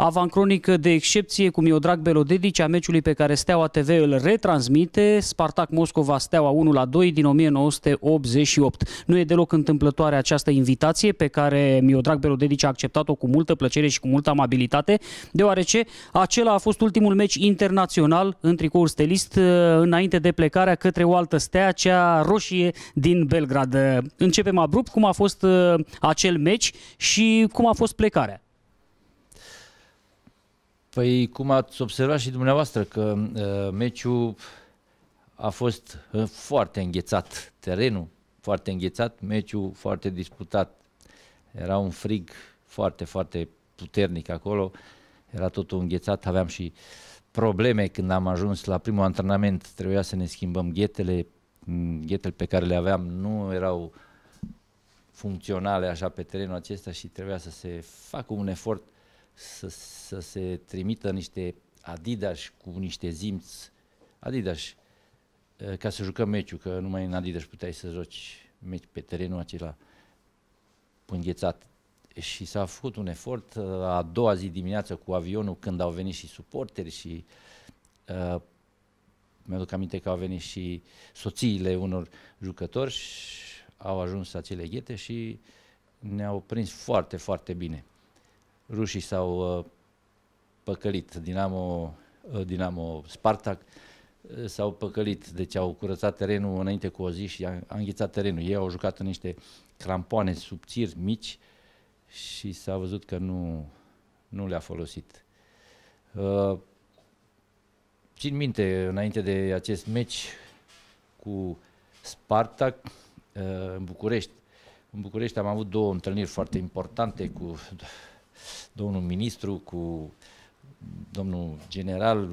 Avancronică de excepție cu Miodrag Belodedici a meciului pe care Steaua TV îl retransmite, Spartak Moscova Steaua 1 la 2 din 1988. Nu e deloc întâmplătoare această invitație pe care Miodrag Belodedici a acceptat-o cu multă plăcere și cu multă amabilitate, deoarece acela a fost ultimul meci internațional în tricoul stelist uh, înainte de plecarea către o altă stea, cea roșie din Belgrad. Uh, începem abrupt cum a fost uh, acel meci și cum a fost plecarea. Păi cum ați observat și dumneavoastră că uh, meciul a fost uh, foarte înghețat, terenul foarte înghețat, meciul foarte disputat. Era un frig foarte, foarte puternic acolo, era totul înghețat, aveam și probleme când am ajuns la primul antrenament, trebuia să ne schimbăm ghetele, mm, ghetele pe care le aveam nu erau funcționale așa pe terenul acesta și trebuia să se facă un efort uh, să, să se trimită niște Adidas cu niște zimți Adidas eh, ca să jucăm meciul, că numai în Adidas puteai să joci meci pe terenul acela înghețat. Și s-a făcut un efort eh, a doua zi dimineață cu avionul când au venit și suporteri și uh, mi-aduc aminte că au venit și soțiile unor jucători și au ajuns acele ghete și ne-au prins foarte, foarte bine rușii s-au uh, păcălit, Dinamo, uh, Dinamo Spartak uh, s-au păcălit, deci au curățat terenul înainte cu o zi și a, înghițat terenul. Ei au jucat în niște crampoane subțiri, mici și s-a văzut că nu, nu le-a folosit. Uh, țin minte, înainte de acest meci cu Spartak uh, în București, în București am avut două întâlniri foarte importante cu domnul ministru, cu domnul general,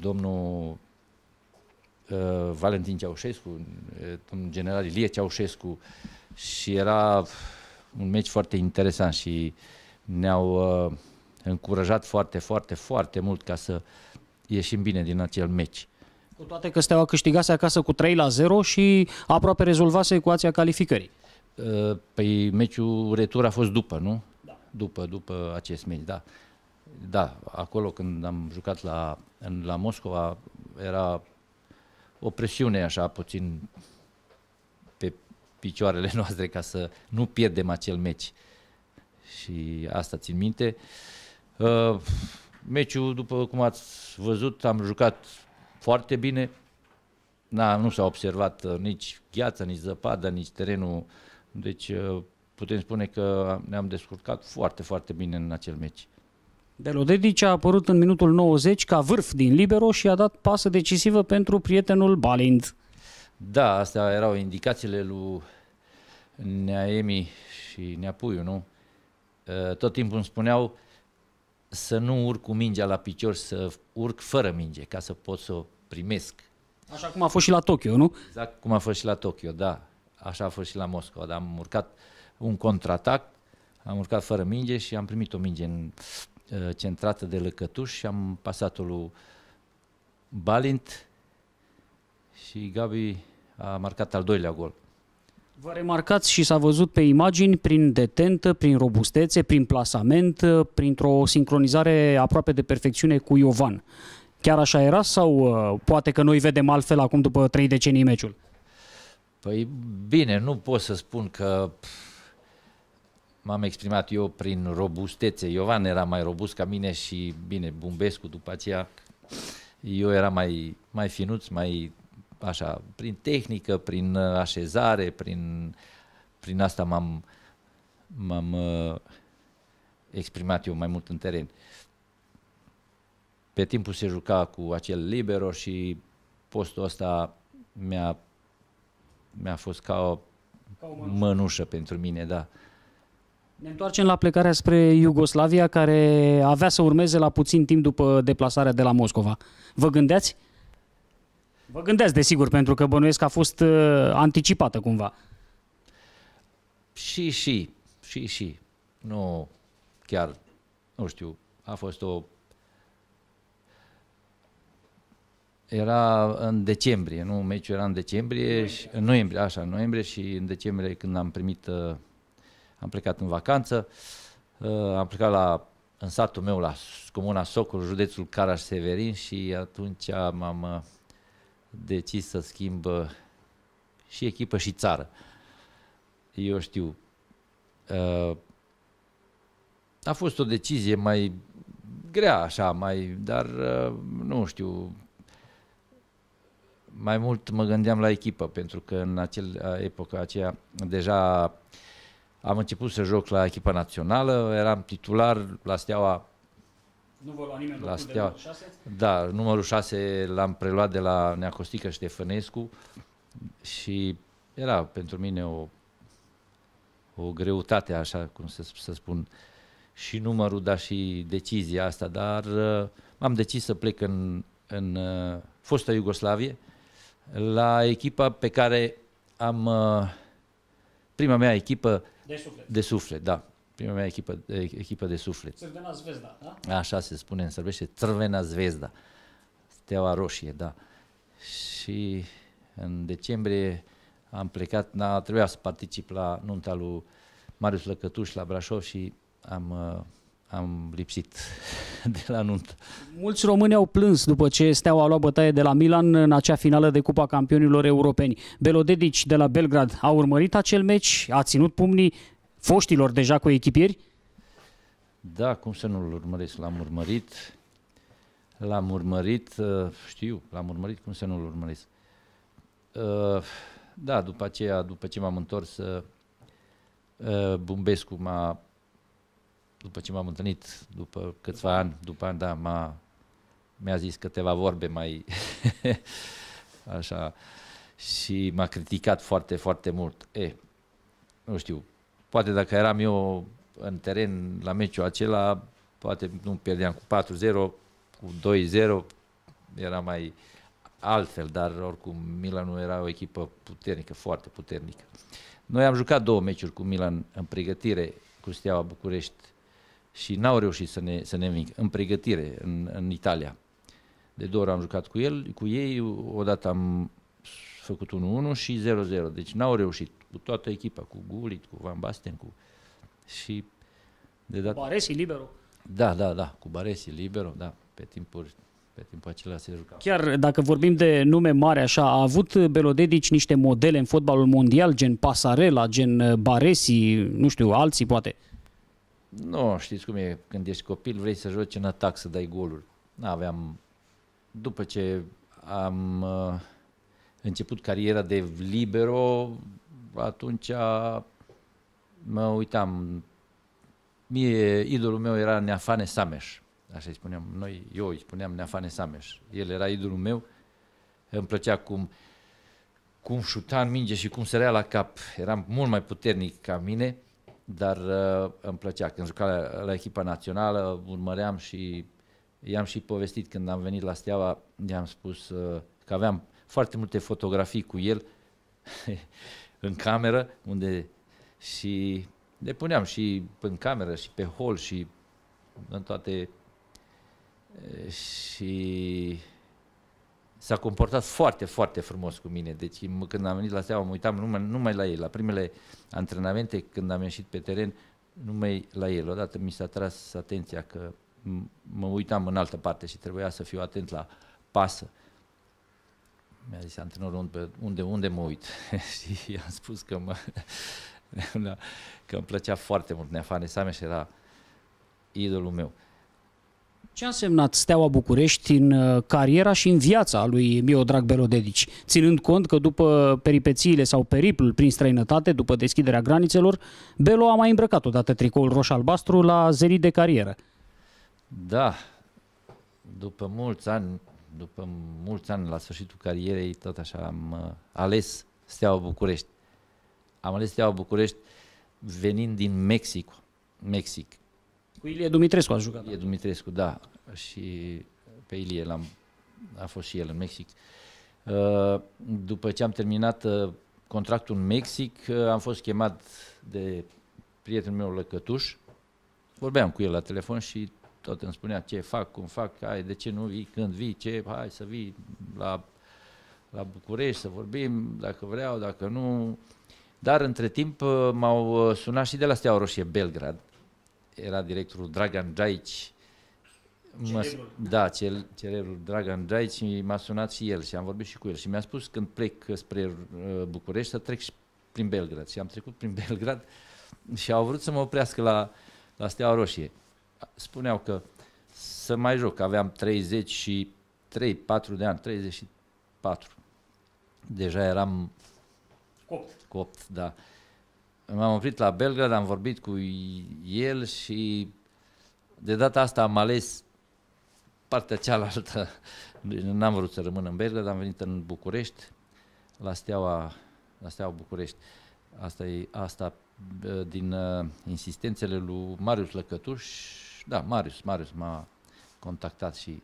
domnul uh, Valentin Ceaușescu, uh, domnul general Ilie Ceaușescu și era un meci foarte interesant și ne-au uh, încurajat foarte, foarte, foarte mult ca să ieșim bine din acel meci. Cu toate că Steaua câștigase acasă cu 3 la 0 și aproape rezolvase ecuația calificării. Uh, păi meciul retur a fost după, nu? după, după acest meci, da. Da, acolo când am jucat la, în, la Moscova era o presiune așa puțin pe picioarele noastre ca să nu pierdem acel meci. Și asta țin minte. Uh, meciul, după cum ați văzut, am jucat foarte bine. Na, nu s-a observat uh, nici gheața, nici zăpada, nici terenul. Deci uh, putem spune că ne-am descurcat foarte, foarte bine în acel meci. Delodedici a apărut în minutul 90 ca vârf din libero și a dat pasă decisivă pentru prietenul Balind. Da, astea erau indicațiile lui Neaemi și Neapuiu, nu? Ă, tot timpul îmi spuneau să nu urc cu mingea la picior, să urc fără minge, ca să pot să o primesc. Așa cum a fost și la Tokyo, nu? Exact cum a fost și la Tokyo, da. Așa a fost și la Moscova, dar am urcat uh, un contraatac, am urcat fără minge și am primit o minge în, uh, centrată de lăcătuș și am pasat-o lui Balint și Gabi a marcat al doilea gol. Vă remarcați și s-a văzut pe imagini prin detentă, prin robustețe, prin plasament, uh, printr-o sincronizare aproape de perfecțiune cu Iovan. Chiar așa era sau uh, poate că noi vedem altfel acum după trei decenii meciul? Păi bine, nu pot să spun că pf, m-am exprimat eu prin robustețe. Iovan era mai robust ca mine și, bine, Bumbescu după aceea, eu era mai, mai finuț, mai așa, prin tehnică, prin uh, așezare, prin, prin asta m-am, m-am uh, exprimat eu mai mult în teren. Pe timpul se juca cu acel libero și postul ăsta mi-a, mi-a fost ca o, ca o mănușă. mănușă pentru mine, da. Uh, ne întoarcem la plecarea spre Iugoslavia, care avea să urmeze la puțin timp după deplasarea de la Moscova. Vă gândeați? Vă gândeați, desigur, pentru că bănuiesc că a fost uh, anticipată cumva. Și, și, și, și. Nu chiar, nu știu, a fost o... Era în decembrie, nu? Meciul era în decembrie, noiembrie. Și, în noiembrie, așa, în noiembrie și în decembrie când am primit uh, am plecat în vacanță, uh, am plecat la, în satul meu, la Comuna Socul, județul Caraș-Severin și atunci am uh, decis să schimb uh, și echipă și țară. Eu știu, a fost o decizie mai grea așa, mai, dar nu știu, mai mult mă gândeam la echipă, pentru că în acel epocă aceea deja uh, am început să joc la echipa națională, eram titular la Steaua nu vă lua nimeni la steaua. numărul 6? Da, numărul 6 l-am preluat de la Neacostică Ștefănescu și era pentru mine o, o greutate, așa cum să, să spun, și numărul, dar și decizia asta, dar uh, am decis să plec în, în uh, fosta Iugoslavie la echipa pe care am, uh, prima mea echipă de suflet. De suflet, da. Prima mea echipă, echipă de suflet. Țărvena Zvezda, da? Așa se spune în sărbește, Țărvena Zvezda. Steaua roșie, da. Și în decembrie am plecat, na, da, trebuia să particip la nunta lui Marius Lăcătuș la Brașov și am uh, am lipsit de la nuntă. Mulți români au plâns după ce Steaua a luat bătaie de la Milan în acea finală de Cupa Campionilor Europeni. Belodedici de la Belgrad a urmărit acel meci, a ținut pumnii foștilor deja cu echipieri? Da, cum să nu-l urmăresc? L-am urmărit, l-am urmărit, uh, știu, l-am urmărit, cum să nu-l urmăresc? Uh, da, după aceea, după ce m-am întors, uh, Bumbescu m-a după ce m-am întâlnit, după câțiva ani, după ani, da, m-a, mi-a zis câteva vorbe mai așa și m-a criticat foarte, foarte mult. E, nu știu, poate dacă eram eu în teren la meciul acela, poate nu pierdeam cu 4-0, cu 2-0, era mai altfel, dar oricum Milan nu era o echipă puternică, foarte puternică. Noi am jucat două meciuri cu Milan în pregătire cu Steaua București și n-au reușit să ne, să ne învingă În pregătire, în, în Italia. De două ori am jucat cu el, cu ei, odată am făcut 1-1 și 0-0. Deci n-au reușit cu toată echipa, cu Gulit, cu Van Basten, cu... Și de data... Baresi libero. Da, da, da, cu Baresi libero, da, pe timpuri pe timpul acela se juca. Chiar dacă vorbim de nume mare, așa, a avut Belodedici niște modele în fotbalul mondial, gen Pasarela, gen Baresi, nu știu, alții poate? Nu, știți cum e, când ești copil vrei să joci în atac, să dai goluri. N-aveam, după ce am uh, început cariera de libero, atunci mă uitam, mie, idolul meu era Neafane Sameș, așa îi spuneam, noi, eu îi spuneam Neafane Sameș, el era idolul meu, îmi plăcea cum, cum șuta în minge și cum sărea la cap, era mult mai puternic ca mine, dar uh, îmi plăcea. Când juca la, la echipa națională, urmăream și i-am și povestit când am venit la Steaua, i-am spus uh, că aveam foarte multe fotografii cu el în cameră, unde și le puneam și în cameră și pe hol și în toate uh, și s-a comportat foarte, foarte frumos cu mine. Deci când am venit la Steaua, mă uitam numai, numai la el. La primele antrenamente, când am ieșit pe teren, numai la el. Odată mi s-a tras atenția că mă uitam în altă parte și trebuia să fiu atent la pasă. Mi-a zis antrenorul unde, unde, unde mă uit și i-am spus că, mă, da, că îmi plăcea foarte mult Neafane și era idolul meu. Ce a însemnat Steaua București în uh, cariera și în viața lui Miodrag Belodedici, ținând cont că după peripețiile sau periplul prin străinătate, după deschiderea granițelor, Belo a mai îmbrăcat odată tricoul roșu-albastru la zelii de carieră? Da, după mulți ani, după mulți ani la sfârșitul carierei, tot așa am uh, ales Steaua București. Am ales Steaua București venind din Mexic, Mexic cu Ilie Dumitrescu a jucat. Da. Ilie Dumitrescu, da. Și pe Ilie l-am, a fost și el în Mexic. Uh, după ce am terminat uh, contractul în Mexic, uh, am fost chemat de prietenul meu Lăcătuș. Vorbeam cu el la telefon și tot îmi spunea ce fac, cum fac, hai, de ce nu vii, când vii, ce, hai să vii la, la București să vorbim, dacă vreau, dacă nu. Dar între timp m-au sunat și de la Steaua Roșie Belgrad, era directorul Dragan Jaici. Da, cel, cererul Dragan Jaici și m-a sunat și el și am vorbit și cu el și mi-a spus când plec spre uh, București să trec și prin Belgrad și am trecut prin Belgrad și au vrut să mă oprească la, la Steaua Roșie. Spuneau că să mai joc, aveam 30 3 4 de ani, 34. Deja eram copt, copt da. M-am oprit la Belgrad, am vorbit cu el și de data asta am ales partea cealaltă. Deci n-am vrut să rămân în Belgrad, am venit în București, la Steaua, la Steaua București. Asta e asta din uh, insistențele lui Marius Lăcătuș. Da, Marius, Marius m-a contactat și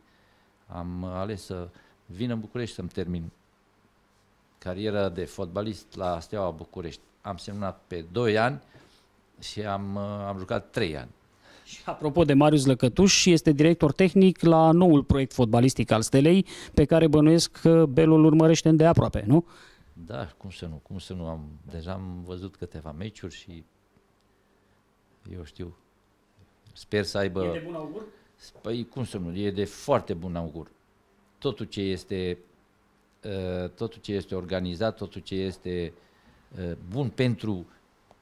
am ales să vin în București să-mi termin cariera de fotbalist la Steaua București am semnat pe 2 ani și am, uh, am jucat 3 ani. Și apropo de Marius Lăcătuș, este director tehnic la noul proiect fotbalistic al Stelei, pe care bănuiesc că Belul urmărește îndeaproape, nu? Da, cum să nu, cum să nu. Am, deja am văzut câteva meciuri și eu știu, sper să aibă... E de bun augur? Păi, cum să nu, e de foarte bun augur. Totul ce este, uh, totul ce este organizat, totul ce este uh, Eh, bun pentru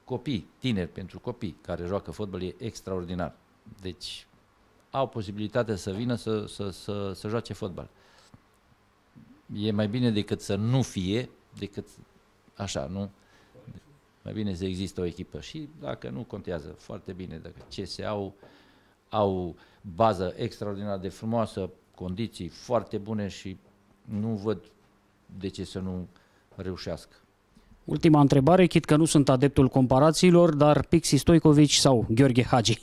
copii, tineri pentru copii care joacă fotbal e extraordinar. Deci au posibilitatea să vină să, să, să, să joace fotbal. E mai bine decât să nu fie, decât așa, nu? Mai bine să există o echipă și dacă nu contează foarte bine, dacă ce se au, au bază extraordinar de frumoasă, condiții foarte bune și nu văd de ce să nu reușească. Ultima întrebare, chit că nu sunt adeptul comparațiilor, dar Pixi Stoicovic sau Gheorghe Hagi?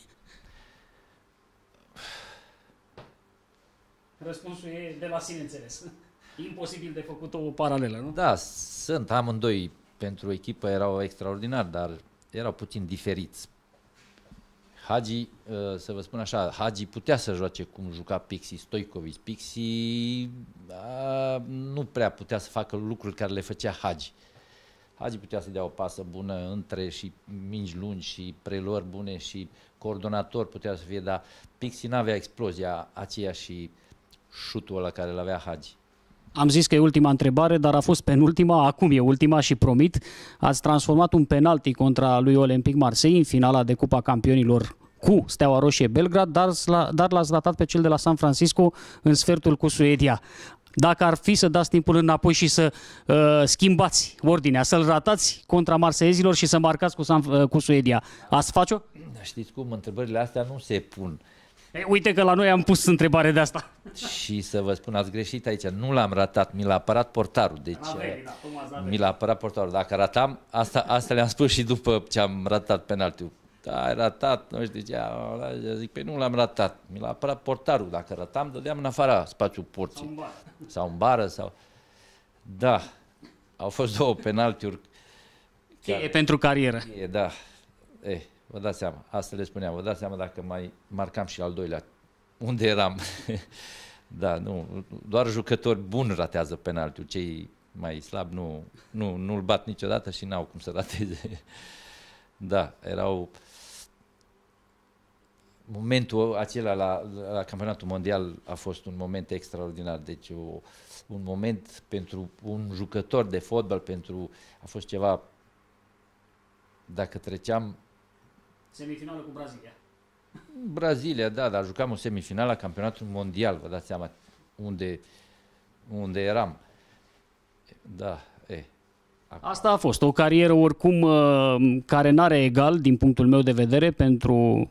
Răspunsul e de la sine înțeles. imposibil de făcut o paralelă, nu? Da, sunt. Amândoi pentru echipă erau extraordinari, dar erau puțin diferiți. Hagi, ă, să vă spun așa, Hagi putea să joace cum juca Pixi Stoicovic. Pixi a, nu prea putea să facă lucruri care le făcea Hagi. Uh, Hagi putea să dea o pasă bună între și mingi lungi și preluări bune și coordonator putea să fie, dar Pixi n-avea explozia aceea și șutul ăla care l-avea Hagi. Am zis că e ultima întrebare, dar a fost penultima, acum e ultima și promit. Ați transformat un penalti contra lui Olympic Marseille în finala de Cupa Campionilor cu Steaua Roșie Belgrad, dar, dar l-ați ratat pe cel de la San Francisco în sfertul cu Suedia dacă ar fi să dați timpul înapoi și să uh, schimbați ordinea, să-l ratați contra marseezilor și să marcați cu, San, uh, cu Suedia. Ați face-o? Știți cum, întrebările astea nu se pun. E, uite că la noi am pus întrebare de asta. Și să vă spun, ați greșit aici, nu l-am ratat, mi l-a apărat portarul. Deci, avem, uh, mi l-a apărat portarul. Dacă ratam, asta, asta le-am spus și după ce am ratat penaltiul da, ai ratat, nu știu ce, zic, pe păi nu l-am ratat, mi l-a apărat portarul, dacă ratam, dădeam în afara spațiul porții. Sau în bară. Sau, în bară, sau... Da, au fost două penaltiuri. Cheie E pentru carieră. E da. E, vă dați seama, asta le spuneam, vă dați seama dacă mai marcam și al doilea, unde eram. da, nu, doar jucători buni ratează penaltiul, cei mai slab nu, nu, nu-l bat niciodată și n-au cum să rateze. da, erau momentul acela la, la campionatul mondial a fost un moment extraordinar, deci o, un moment pentru un jucător de fotbal, pentru a fost ceva dacă treceam semifinală cu Brazilia. Brazilia, da, dar jucam o semifinală la campionatul mondial, vă dați seama unde unde eram. Da, e. Asta a fost o carieră oricum uh, care n-are egal din punctul meu de vedere pentru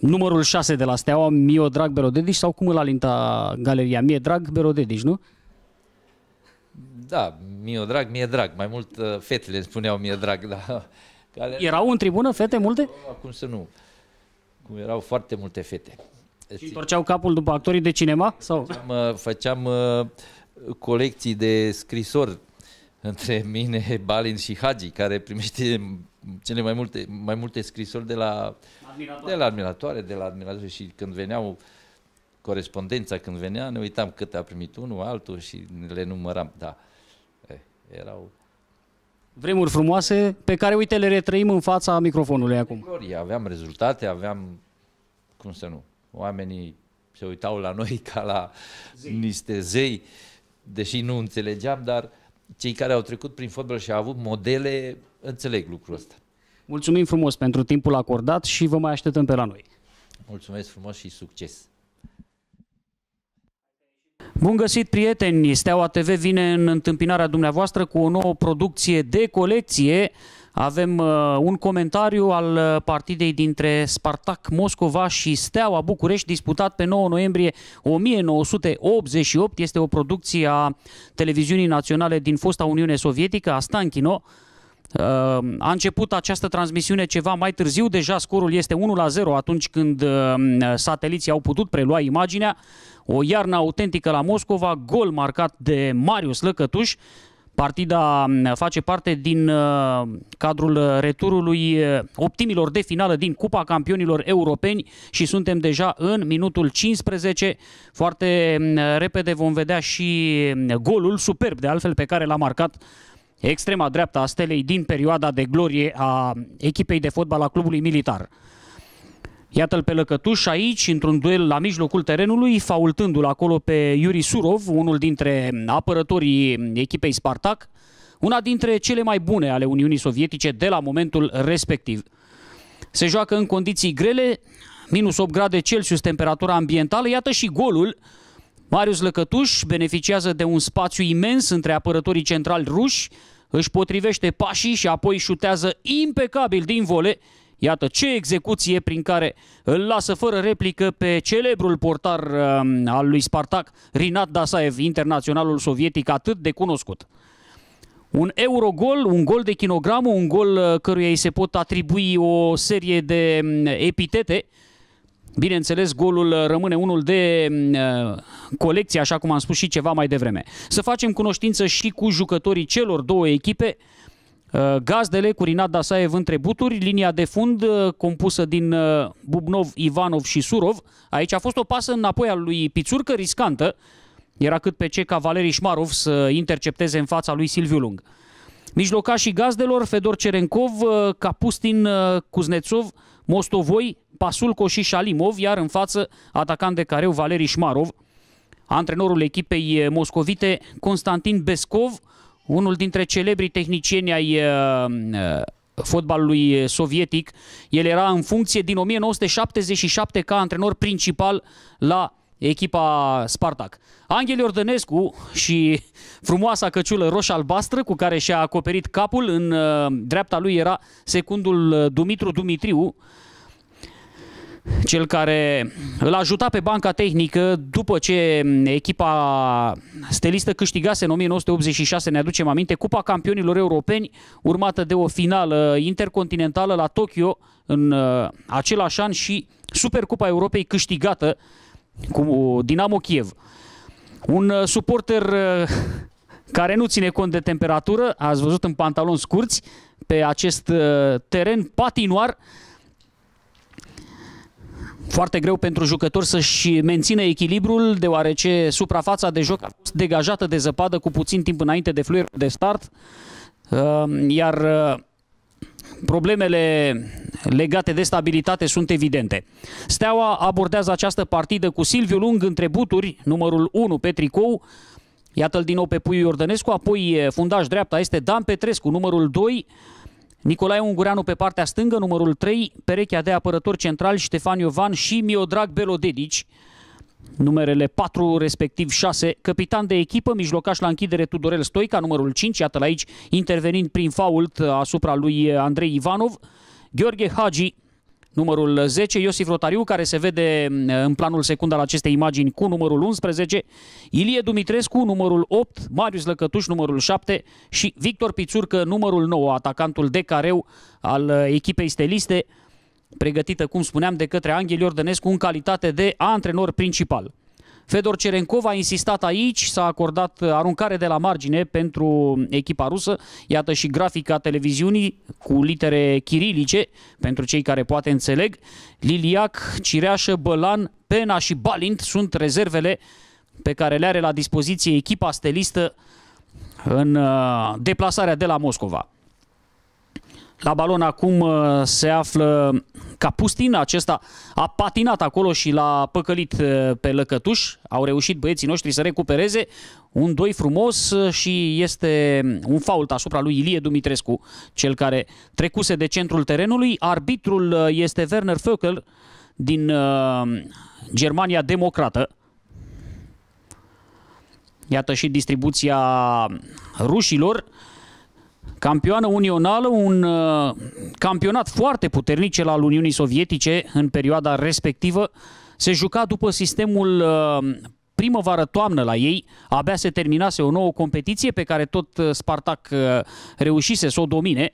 numărul 6 de la Steaua, Mio Drag Berodedici sau cum îl alinta galeria? Mie Drag Berodedici, nu? Da, Mio Drag, Mie Drag. Mai mult uh, fetele spuneau Mie Drag, da. Galeria... Erau în tribună fete multe? Acum să nu. Cum erau foarte multe fete. Deci- Și torceau capul după actorii de cinema? Sau? Făceam, uh, făceam colecții de scrisori între mine, Balin și Hagi, care primește cele mai multe, mai multe scrisori de la admiratoare, de la, admiratoare, de la admiratoare și când veneau corespondența, când venea, ne uitam cât a primit unul, altul și le număram, da. Eh, erau vremuri frumoase pe care, uite, le retrăim în fața microfonului acum. Glorie, aveam rezultate, aveam, cum să nu, oamenii se uitau la noi ca la zei. niște zei, deși nu înțelegeam, dar uh, cei care au trecut prin fotbal și au avut modele înțeleg lucrul ăsta. Mulțumim frumos pentru timpul acordat și vă mai așteptăm pe la noi. Mulțumesc frumos și succes! Bun găsit, prieteni! Steaua TV vine în întâmpinarea dumneavoastră cu o nouă producție de colecție avem uh, un comentariu al uh, partidei dintre Spartak Moscova și Steaua București disputat pe 9 noiembrie 1988. Este o producție a televiziunii naționale din fosta Uniune Sovietică, a Stanchino. Uh, a început această transmisiune ceva mai târziu, deja scorul este 1 la 0 atunci când uh, sateliții au putut prelua imaginea. O iarnă autentică la Moscova, gol marcat de Marius Lăcătuș, Partida mm, face parte din uh, cadrul returului uh, optimilor de finală din Cupa Campionilor Europeni și suntem deja în minutul 15. Foarte mm, repede vom vedea și mm, golul superb de altfel pe care l-a marcat extrema dreapta a stelei din perioada de glorie a echipei de fotbal a clubului militar. Iată-l pe Lăcătuș aici, într-un duel la mijlocul terenului, faultându-l acolo pe Yuri Surov, unul dintre apărătorii echipei Spartak, una dintre cele mai bune ale Uniunii Sovietice de la momentul respectiv. Se joacă în condiții grele, minus 8 grade Celsius temperatura ambientală, iată și golul. Marius Lăcătuș beneficiază de un spațiu imens între apărătorii centrali ruși, își potrivește pașii și apoi șutează impecabil din vole, Iată ce execuție prin care îl lasă fără replică pe celebrul portar um, al lui Spartak, Rinat Dasaev, internaționalul sovietic atât de cunoscut. Un eurogol, un gol de kilogramul, un gol uh, căruia îi se pot atribui o serie de um, epitete. Bineînțeles, golul uh, rămâne unul de um, uh, colecție, așa cum am spus și ceva mai devreme. Să facem cunoștință și cu jucătorii celor două echipe. Uh, Gazdele cu Rinat Dasaev între buturi, linia de fund uh, compusă din uh, Bubnov, Ivanov și Surov. Aici a fost o pasă înapoi a lui Pițurcă riscantă. Era cât pe ce ca Valerii Șmarov să intercepteze în fața lui Silviu Lung. Mijlocașii gazdelor, Fedor Cerenkov, Capustin Cuznețov, Mostovoi, Pasulco și Shalimov, iar în față atacant de careu Valerii Șmarov. Antrenorul echipei moscovite, Constantin Bescov, unul dintre celebrii tehnicieni ai uh, uh, fotbalului uh, sovietic. El era în funcție din 1977 ca antrenor principal la echipa Spartak. Anghel Iordănescu și frumoasa căciulă roș-albastră cu care și-a acoperit capul în dreapta lui era secundul Dumitru Dumitriu, cel care îl ajuta pe banca tehnică după ce echipa stelistă câștigase în 1986, ne aducem aminte, Cupa Campionilor Europeni, urmată de o finală intercontinentală la Tokyo în uh, același an și Supercupa Europei câștigată cu uh, Dinamo Kiev. Un uh, suporter care nu ține cont de temperatură, ați văzut în pantaloni scurți, pe acest teren patinoar, foarte greu pentru jucător să-și menține echilibrul, deoarece suprafața de joc a fost degajată de zăpadă cu puțin timp înainte de fluier de start, ehm, iar uh, problemele legate de stabilitate sunt evidente. Steaua abordează această partidă cu Silviu Lung între buturi, numărul 1 pe tricou, iată-l din nou pe Puiu Iordănescu, apoi eh, fundaș dreapta este Dan Petrescu, numărul 2, Nicolae Ungureanu pe partea stângă, numărul 3, perechea de apărător central Ștefan Iovan și Miodrag Belodedici, numerele 4 respectiv 6, capitan de echipă, mijlocaș la închidere Tudorel Stoica, numărul 5, iată-l aici, intervenind prin fault asupra lui Andrei Ivanov, Gheorghe Hagi, numărul 10, Iosif Rotariu, care se vede mm, în planul secund al acestei imagini cu numărul 11, Ilie Dumitrescu, numărul 8, Marius Lăcătuș, numărul 7 și Victor Pițurcă, numărul 9, atacantul de careu al echipei steliste, pregătită, cum spuneam, de către Anghel Iordănescu în calitate de antrenor principal. Fedor Cerenkov a insistat aici, s-a acordat aruncare de la margine pentru echipa rusă. Iată și grafica televiziunii cu litere chirilice, pentru cei care poate înțeleg. Liliac, Cireașă, Bălan, Pena și Balint sunt rezervele pe care le are la dispoziție echipa stelistă în uh, deplasarea de la Moscova. La balon acum uh, se află Capustin, acesta a patinat acolo și l-a păcălit uh, pe lăcătuș. Au reușit băieții noștri să recupereze un doi frumos uh, și este um, un fault asupra lui Ilie Dumitrescu, cel care trecuse de centrul terenului. Arbitrul este Werner Föckel din Germania Democrată. Iată și distribuția rușilor campioană unională, un uh, campionat foarte puternic cel al Uniunii Sovietice în perioada respectivă, se juca după sistemul uh, primăvară-toamnă la ei, abia se terminase o nouă competiție pe care tot uh, Spartak reușise să o domine.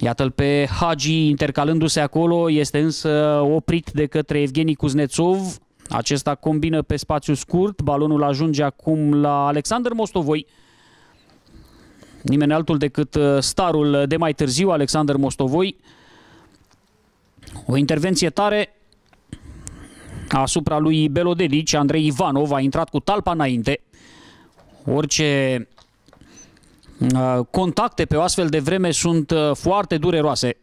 Iată-l pe Hagi intercalându-se acolo, este însă oprit de către Evgeni Kuznetsov. Acesta combină pe spațiu scurt, balonul ajunge acum la Alexander Mostovoi, nimeni altul decât uh, starul de mai târziu, Alexander Mostovoi. O intervenție tare asupra lui Belodelici, Andrei Ivanov a intrat cu talpa înainte. Orice uh, contacte pe o astfel de vreme sunt uh, foarte dureroase.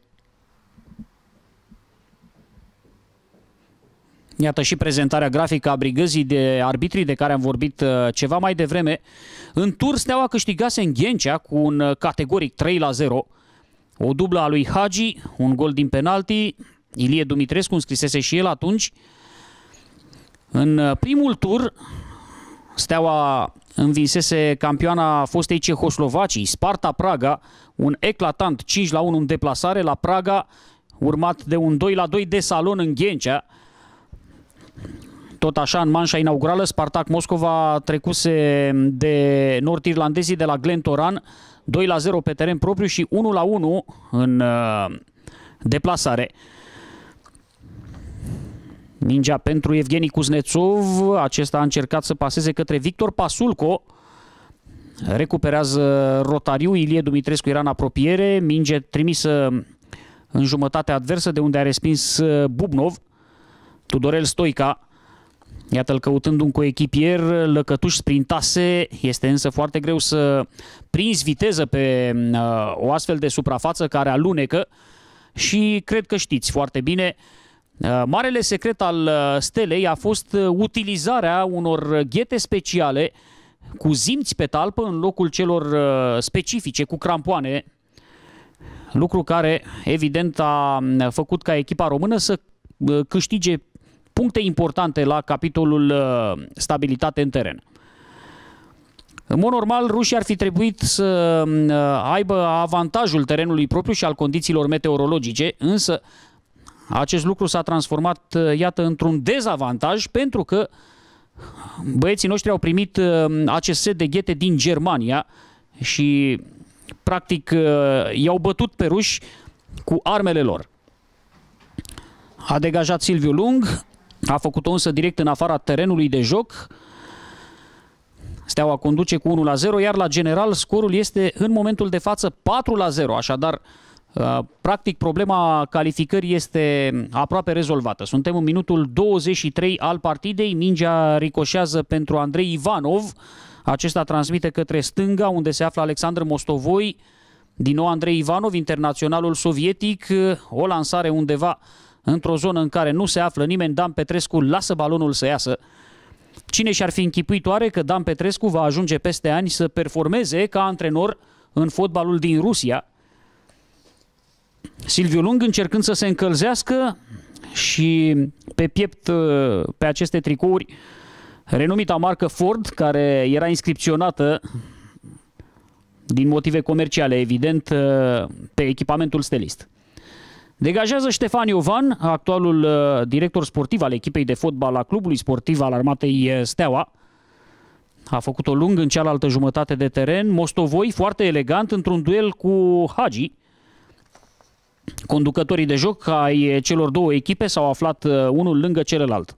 Iată și prezentarea grafică a brigăzii de arbitrii de care am vorbit uh, ceva mai devreme. În tur, Steaua câștigase în Ghencea cu un uh, categoric 3 la 0. O dublă a lui Hagi, un gol din penalti, Ilie Dumitrescu înscrisese și el atunci. În uh, primul tur, Steaua învinsese campioana fostei Cehoslovacii, Sparta Praga, un eclatant 5 la 1 în deplasare la Praga, urmat de un 2 la 2 de salon în Ghencea, tot așa, în manșa inaugurală, Spartak Moscova trecuse de nord-irlandezii de la Glentoran 2 la 0 pe teren propriu și 1 la 1 în uh, deplasare. Mingea pentru Evgeni Kuznetsov acesta a încercat să paseze către Victor Pasulco, recuperează Rotariu, Ilie Dumitrescu era în apropiere, minge trimisă în jumătatea adversă de unde a respins uh, Bubnov. Tudorel Stoica, iată-l căutând un coechipier, lăcătuș sprintase, este însă foarte greu să prinzi viteză pe uh, o astfel de suprafață care alunecă și cred că știți foarte bine uh, Marele secret al uh, stelei a fost uh, utilizarea unor ghete speciale cu zimți pe talpă în locul celor specifice, cu crampoane, lucru care evident a făcut ca echipa română să câștige puncte importante la capitolul uh, stabilitate în teren. În mod normal, rușii ar fi trebuit să mm, uh, aibă avantajul terenului propriu și al condițiilor meteorologice, însă acest lucru s-a transformat, uh, iată, într-un dezavantaj pentru că băieții noștri au primit acest set de ghete din Germania și, practic, i-au bătut pe ruși cu armele lor. A degajat Silviu Lung, a făcut-o însă direct în afara terenului de joc. Steaua conduce cu 1 la 0, iar la general scorul este în momentul de față 4 la 0, așadar practic problema calificării este aproape rezolvată. Suntem în minutul 23 al partidei, mingea ricoșează pentru Andrei Ivanov, acesta transmite către stânga unde se află Alexandru Mostovoi, din nou Andrei Ivanov, internaționalul sovietic, o lansare undeva într-o zonă în care nu se află nimeni, Dan Petrescu lasă balonul să iasă. Cine și-ar fi oare că Dan Petrescu va ajunge peste ani să performeze ca antrenor în fotbalul din Rusia? Silviu Lung încercând să se încălzească și pe piept uh, pe aceste tricouri renumita marcă Ford, care era inscripționată din motive comerciale, evident, uh, pe echipamentul stelist. Degajează Ștefan Iovan, actualul uh, director sportiv al echipei de fotbal a clubului sportiv al armatei uh, Steaua. A făcut-o lungă în cealaltă jumătate de teren. Mostovoi foarte elegant într-un duel cu Hagi. Conducătorii de joc ai celor două echipe s-au aflat uh, unul lângă celălalt.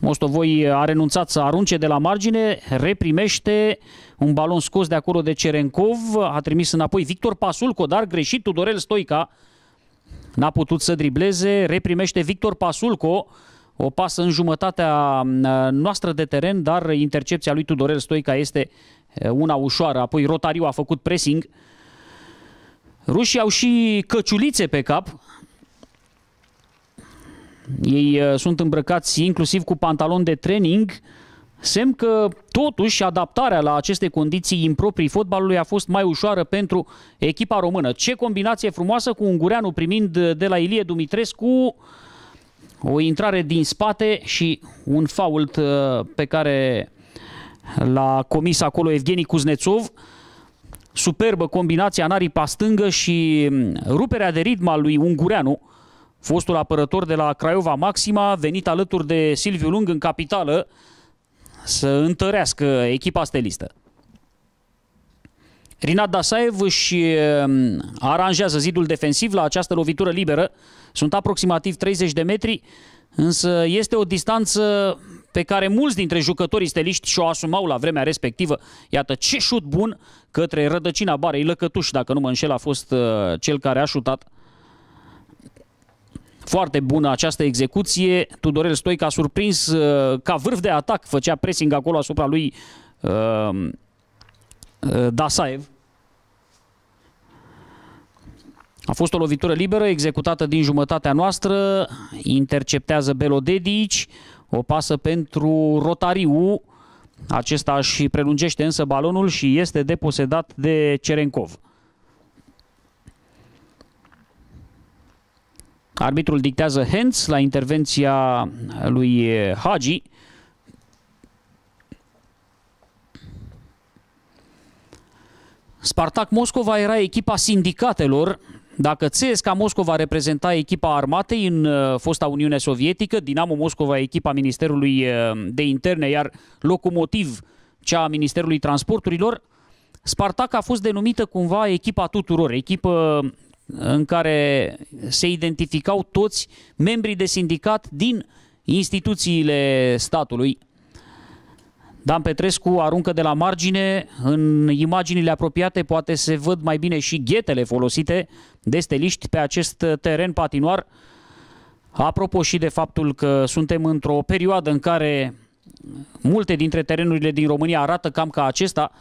Mostovoi a renunțat să arunce de la margine, reprimește un balon scos de acolo de Cerenkov, a trimis înapoi Victor Pasul, Codar greșit, Tudorel Stoica, N-a putut să dribleze, reprimește Victor Pasulco, o pasă în jumătatea uh, noastră de teren, dar intercepția lui Tudorel Stoica este uh, una ușoară. Apoi Rotariu a făcut pressing. Rușii au și căciulițe pe cap. Ei uh, sunt îmbrăcați inclusiv cu pantalon de training semn că totuși adaptarea la aceste condiții improprii fotbalului a fost mai ușoară pentru echipa română. Ce combinație frumoasă cu Ungureanu primind de la Ilie Dumitrescu o intrare din spate și un fault uh, pe care l-a comis acolo Evgeni Kuznetsov Superbă combinația în aripa stângă și mm, ruperea de ritm al lui Ungureanu, fostul apărător de la Craiova Maxima, venit alături de Silviu Lung în capitală, să întărească echipa stelistă. Rinat Dasaev își um, aranjează zidul defensiv la această lovitură liberă. Sunt aproximativ 30 de metri, însă este o distanță pe care mulți dintre jucătorii steliști și-o asumau la vremea respectivă. Iată ce șut bun către rădăcina barei. Lăcătuș, dacă nu mă înșel, a fost uh, cel care a șutat foarte bună această execuție. Tudorel Stoica a surprins uh, ca vârf de atac, făcea pressing acolo asupra lui uh, uh, Dasaev. A fost o lovitură liberă executată din jumătatea noastră, interceptează Belodedici, o pasă pentru Rotariu, acesta își prelungește însă balonul și este deposedat de Cerencov. Arbitrul dictează hands la intervenția lui Hagi. Spartak Moscova era echipa sindicatelor. Dacă CSKA Moscova reprezenta echipa armatei în uh, fosta Uniune Sovietică, Dinamo Moscova echipa Ministerului uh, de Interne, iar Locomotiv cea a Ministerului Transporturilor, Spartak a fost denumită cumva echipa tuturor, echipă în care se identificau toți membrii de sindicat din instituțiile statului. Dan Petrescu aruncă de la margine, în imaginile apropiate poate se văd mai bine și ghetele folosite de steliști pe acest teren patinoar. Apropo și de faptul că suntem într-o perioadă în care multe dintre terenurile din România arată cam ca acesta,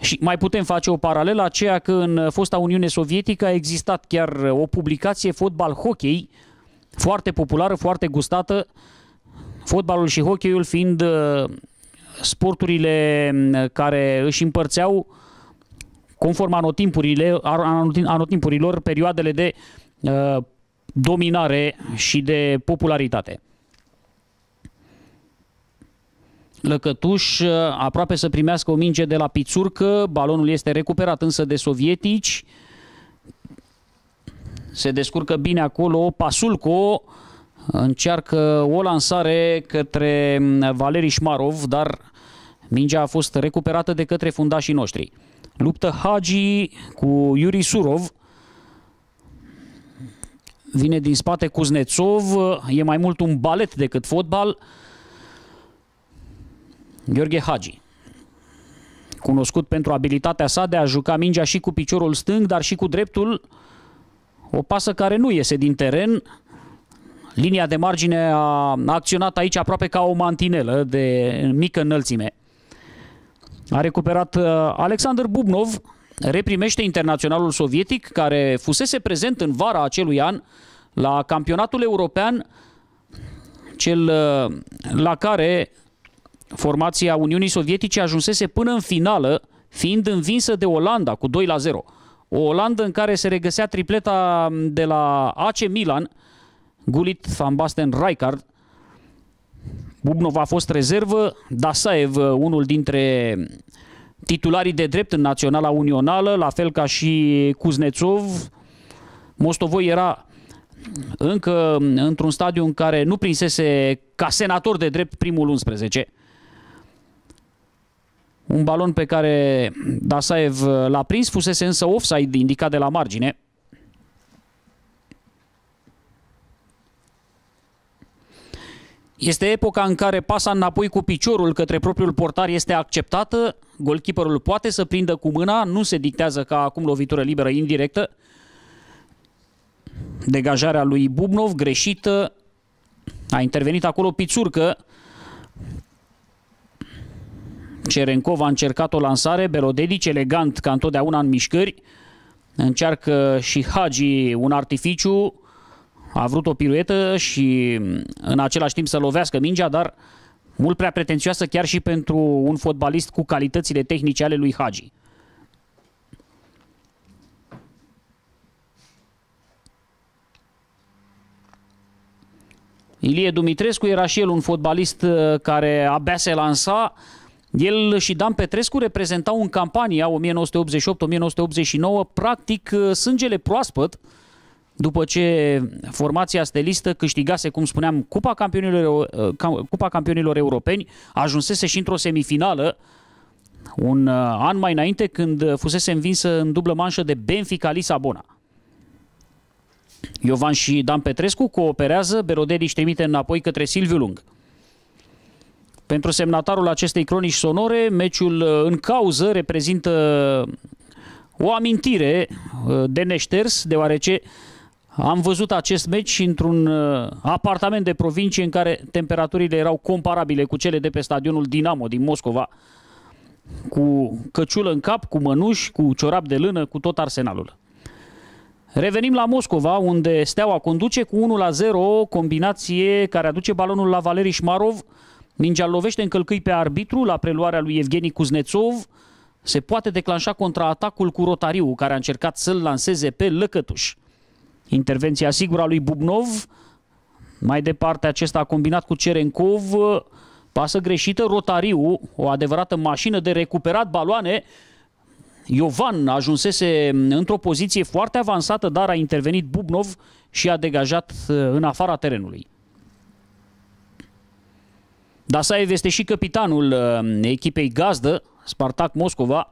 și mai putem face o paralelă aceea că în fosta Uniune Sovietică a existat chiar o publicație fotbal hockey foarte populară, foarte gustată, fotbalul și hockeyul fiind uh, sporturile mm, care își împărțeau conform anotimpurile, anotimpurilor perioadele de uh, dominare și de popularitate. Lăcătuș uh, aproape să primească o minge de la Pițurcă, balonul este recuperat însă de sovietici, se descurcă bine acolo, Pasulco încearcă o lansare către mm, Valeri Șmarov, dar mingea a fost recuperată de către fundașii noștri. Luptă Hagi cu Yuri Surov, vine din spate Cuznețov, e mai mult un balet decât fotbal, Gheorghe Hagi, cunoscut pentru abilitatea sa de a juca mingea și cu piciorul stâng, dar și cu dreptul, o pasă care nu iese din teren. Linia de margine a acționat aici aproape ca o mantinelă de mică înălțime. A recuperat uh, Alexander Bubnov, reprimește internaționalul sovietic care fusese prezent în vara acelui an la campionatul european cel uh, la care Formația Uniunii Sovietice ajunsese până în finală, fiind învinsă de Olanda cu 2 la 0. O Olandă în care se regăsea tripleta de la AC Milan, Gulit, Van Basten, Rijkaard. Bubnov a fost rezervă, Dasaev, unul dintre titularii de drept în Naționala Unională, la fel ca și Kuznetsov. Mostovoi era încă într-un stadiu în care nu prinsese ca senator de drept primul 11. Un balon pe care Dasaev uh, l-a prins, fusese însă offside indicat de la margine. Este epoca în care pasa înapoi cu piciorul către propriul portar este acceptată, Golkeeperul poate să prindă cu mâna, nu se dictează ca acum lovitură liberă indirectă. Degajarea lui Bubnov greșită, a intervenit acolo Pițurcă, Cerencov a încercat o lansare, Belodedic elegant ca întotdeauna în mișcări, încearcă și Hagi un artificiu, a vrut o piruetă și mm, în același timp să lovească mingea, dar mult prea pretențioasă chiar și pentru un fotbalist cu calitățile tehnice ale lui Hagi. Ilie Dumitrescu era și el un fotbalist uh, care abia se lansa, el și Dan Petrescu reprezentau în campania 1988-1989 practic uh, sângele proaspăt după ce formația stelistă câștigase, cum spuneam, Cupa Campionilor, uh, Cupa Campionilor Europeni, ajunsese și într-o semifinală un uh, an mai înainte când fusese învinsă în dublă manșă de Benfica Lisabona. Iovan și Dan Petrescu cooperează, Berodeli își trimite înapoi către Silviu Lung. Pentru semnatarul acestei cronici sonore, meciul uh, în cauză reprezintă uh, o amintire uh, de neșters, deoarece am văzut acest meci într-un apartament de provincie în care temperaturile erau comparabile cu cele de pe stadionul Dinamo din Moscova, cu căciulă în cap, cu mănuși, cu ciorap de lână, cu tot arsenalul. Revenim la Moscova, unde Steaua conduce cu 1 la 0, combinație care aduce balonul la Valeri Șmarov, Ninja lovește în călcâi pe arbitru la preluarea lui Evgeni Kuznetsov Se poate declanșa contraatacul cu Rotariu, care a încercat să-l lanseze pe Lăcătuș. Intervenția sigură a lui Bubnov. Mai departe, acesta a combinat cu Cerencov. Pasă greșită, Rotariu, o adevărată mașină de recuperat baloane. Iovan ajunsese într-o poziție foarte avansată, dar a intervenit Bubnov și a degajat în afara terenului. Dasaev este și capitanul uh, echipei gazdă, Spartak Moscova.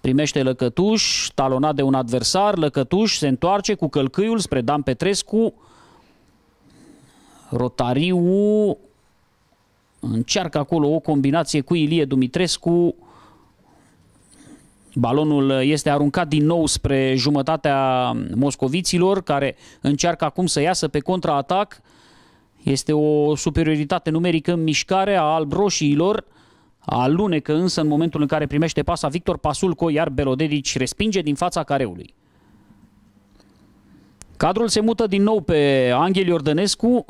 Primește Lăcătuș, talonat de un adversar, Lăcătuș se întoarce cu călcâiul spre Dan Petrescu. Rotariu încearcă acolo o combinație cu Ilie Dumitrescu. Balonul este aruncat din nou spre jumătatea moscoviților, care încearcă acum să iasă pe contraatac. atac este o superioritate numerică în mișcare a albroșiilor, alunecă însă în momentul în care primește pasa Victor Pasulco, iar Belodedici respinge din fața careului. Cadrul se mută din nou pe Anghel Iordănescu,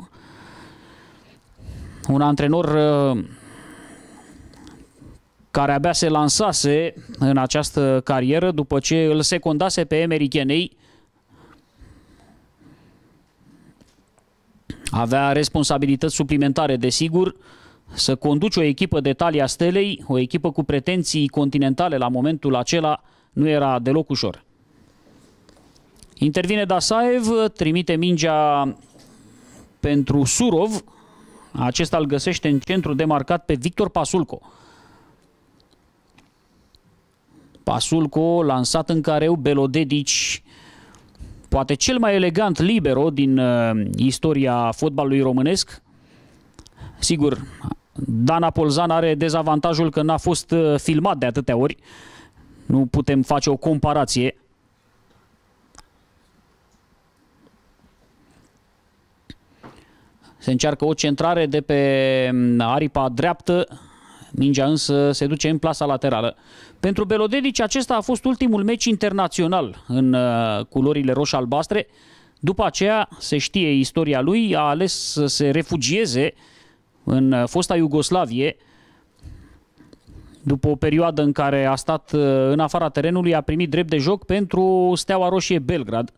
un antrenor uh, care abia se lansase în această carieră după ce îl secundase pe Emery Chenei, avea responsabilități suplimentare, desigur, să conduci o echipă de talia stelei, o echipă cu pretenții continentale la momentul acela, nu era deloc ușor. Intervine Dasaev, trimite mingea pentru Surov. Acesta îl găsește în centru demarcat pe Victor Pasulco. Pasulco lansat în careu, Belodedici poate cel mai elegant libero din uh, istoria fotbalului românesc. Sigur, Dana Polzan are dezavantajul că n-a fost uh, filmat de atâtea ori. Nu putem face o comparație. Se încearcă o centrare de pe mm, aripa dreaptă. Mingea însă se duce în plasa laterală. Pentru Belodedici acesta a fost ultimul meci internațional în uh, culorile roșu-albastre. După aceea se știe istoria lui, a ales să se refugieze în uh, fosta Iugoslavie, după o perioadă în care a stat uh, în afara terenului, a primit drept de joc pentru Steaua Roșie Belgrad.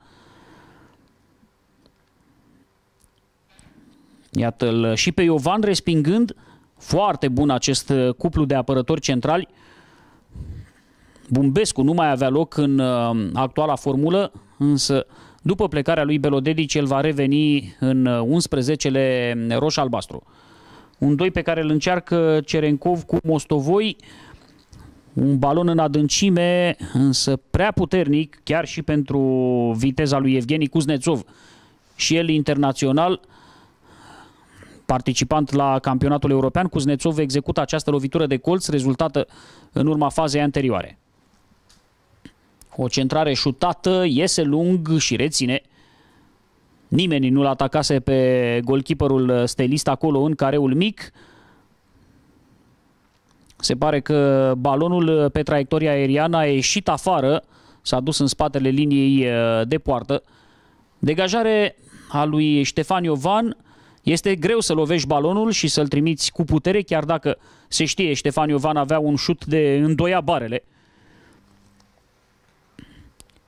Iată-l și pe Iovan respingând, foarte bun acest cuplu de apărători centrali, Bumbescu nu mai avea loc în uh, actuala formulă, însă după plecarea lui Belodedici el va reveni în 11-le uh, roș-albastru. Un doi pe care îl încearcă Cerenkov cu Mostovoi, un balon în adâncime, însă prea puternic, chiar și pentru viteza lui Evgeni Kuznetsov, Și el internațional, participant la campionatul european, Kuznetsov execută această lovitură de colț rezultată în urma fazei anterioare. O centrare șutată, iese lung și reține. Nimeni nu-l atacase pe golkeeperul stelist acolo în careul mic. Se pare că balonul pe traiectoria aeriană a ieșit afară, s-a dus în spatele liniei uh, de poartă. Degajare a lui Ștefan Iovan. Este greu să lovești balonul și să-l trimiți cu putere, chiar dacă se știe Ștefan Iovan avea un șut de îndoia barele.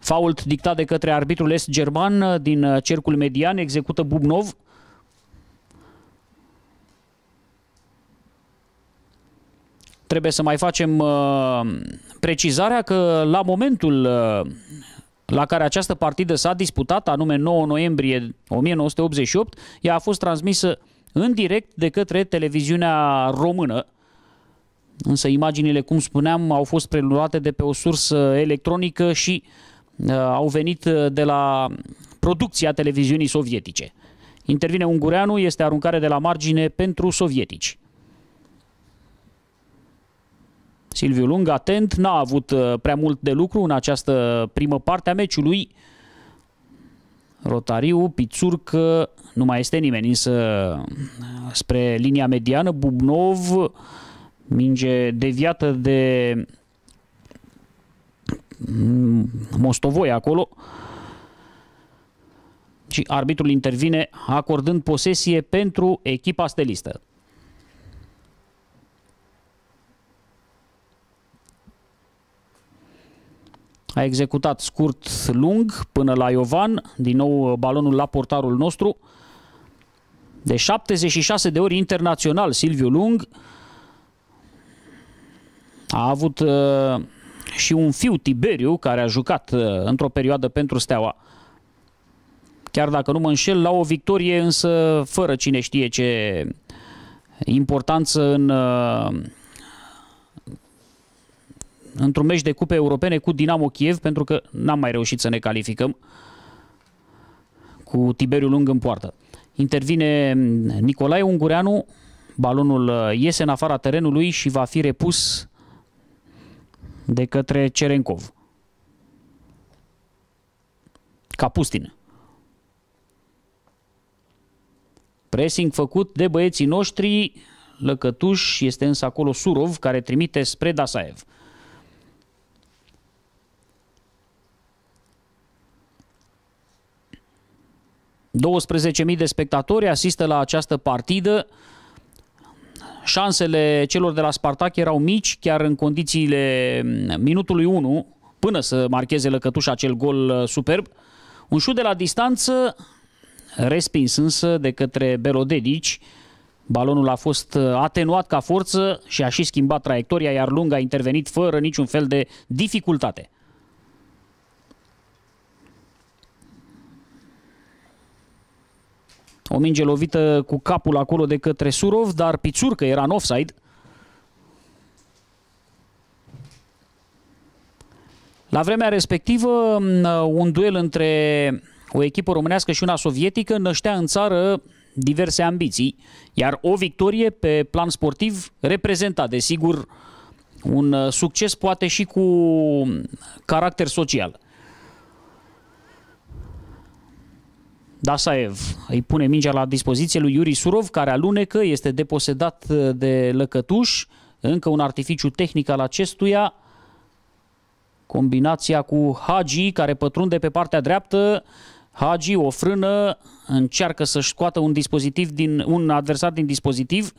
Fault dictat de către arbitrul est german uh, din uh, cercul median, execută Bubnov. Trebuie să mai facem uh, precizarea că la momentul uh, la care această partidă s-a disputat, anume 9 noiembrie 1988, ea a fost transmisă în direct de către televiziunea română. Însă imaginile, cum spuneam, au fost preluate de pe o sursă electronică și uh, Uh, au venit uh, de la producția televiziunii sovietice. Intervine Ungureanu, este aruncare de la margine pentru sovietici. Silviu Lung, atent, n-a avut uh, prea mult de lucru în această primă parte a meciului. Rotariu, Pițurc, nu mai este nimeni, însă spre linia mediană, Bubnov, minge deviată de Mm, Mostovoi acolo și arbitrul intervine acordând posesie pentru echipa stelistă. A executat scurt lung până la Iovan, din nou balonul la portarul nostru. De 76 de ori internațional Silviu Lung a avut uh, și un fiu Tiberiu care a jucat uh, într-o perioadă pentru Steaua. Chiar dacă nu mă înșel, la o victorie însă fără cine știe ce importanță în uh, într-un meci de cupe europene cu Dinamo Kiev, pentru că n-am mai reușit să ne calificăm cu Tiberiu Lung în poartă. Intervine Nicolae Ungureanu, balonul uh, iese în afara terenului și va fi repus de către Cerenkov. Capustin. Pressing făcut de băieții noștri, Lăcătuș este însă acolo Surov, care trimite spre Dasaev. mii de spectatori asistă la această partidă șansele celor de la Spartak erau mici, chiar în condițiile mm, minutului 1, până să marcheze Lăcătuș acel gol uh, superb. Un șut de la distanță, respins însă de către Belodedici, Balonul a fost uh, atenuat ca forță și a și schimbat traiectoria, iar lunga a intervenit fără niciun fel de dificultate. O minge lovită cu capul acolo de către Surov, dar Pițurcă era în offside. La vremea respectivă, un duel între o echipă românească și una sovietică năștea în țară diverse ambiții, iar o victorie pe plan sportiv reprezenta, desigur, un uh, succes poate și cu caracter social. Dasaev îi pune mingea la dispoziție lui Yuri Surov, care alunecă, este deposedat uh, de lăcătuș. Încă un artificiu tehnic al acestuia. Combinația cu Hagi, care pătrunde pe partea dreaptă. Hagi o frână, încearcă să-și scoată un, dispozitiv din, un adversar din dispozitiv.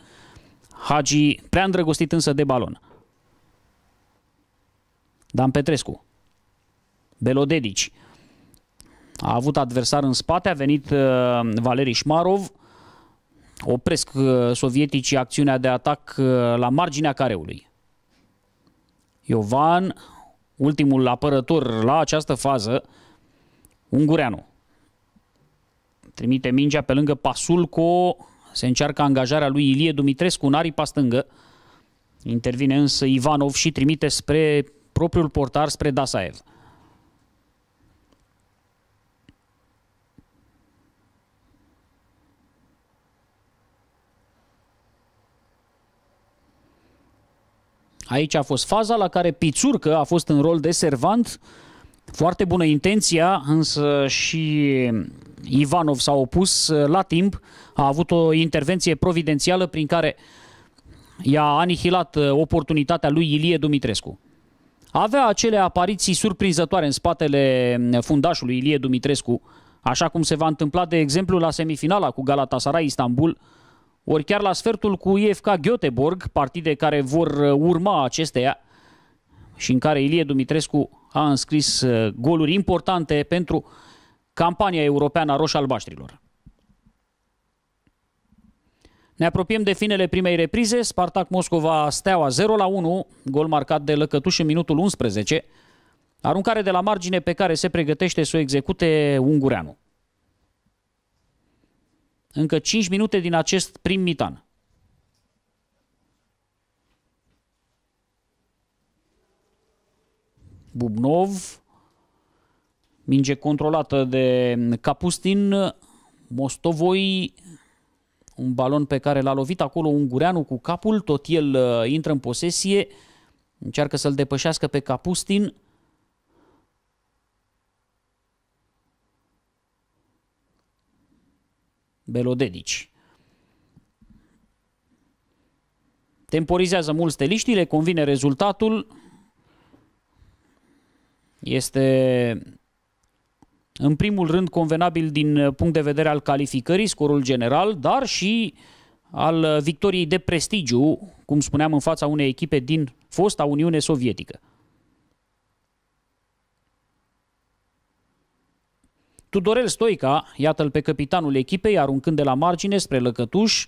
Hagi prea îndrăgostit însă de balon. Dan Petrescu. Belodedici a avut adversar în spate, a venit uh, Valeri Șmarov, opresc uh, sovieticii acțiunea de atac uh, la marginea careului. Iovan, ultimul apărător la această fază, Ungureanu. Trimite mingea pe lângă Pasulco, se încearcă angajarea lui Ilie Dumitrescu în aripa stângă. Intervine însă Ivanov și trimite spre propriul portar, spre Dasaev. Aici a fost faza la care Pițurcă a fost în rol de servant. Foarte bună intenția, însă și Ivanov s-a opus la timp. A avut o intervenție providențială prin care i-a anihilat uh, oportunitatea lui Ilie Dumitrescu. Avea acele apariții surprinzătoare în spatele uh, fundașului Ilie Dumitrescu, așa cum se va întâmpla, de exemplu, la semifinala cu Galatasaray Istanbul, ori chiar la sfertul cu IFK Göteborg, partide care vor uh, urma acesteia și în care Ilie Dumitrescu a înscris uh, goluri importante pentru campania europeană a roșalbaștrilor. Ne apropiem de finele primei reprize, Spartak Moscova Steaua 0 la 1, gol marcat de Lăcătuș în minutul 11, aruncare de la margine pe care se pregătește să o execute Ungureanu. Încă 5 minute din acest prim mitan. Bubnov, minge controlată de Capustin, Mostovoi, un balon pe care l-a lovit acolo Ungureanu cu capul, tot el uh, intră în posesie, încearcă să-l depășească pe Capustin, Belodedici. Temporizează mult steliștii, le convine rezultatul. Este în primul rând convenabil din punct de vedere al calificării, scorul general, dar și al victoriei de prestigiu, cum spuneam, în fața unei echipe din fosta Uniune Sovietică. Tudorel Stoica, iată-l pe capitanul echipei, aruncând de la margine spre Lăcătuș.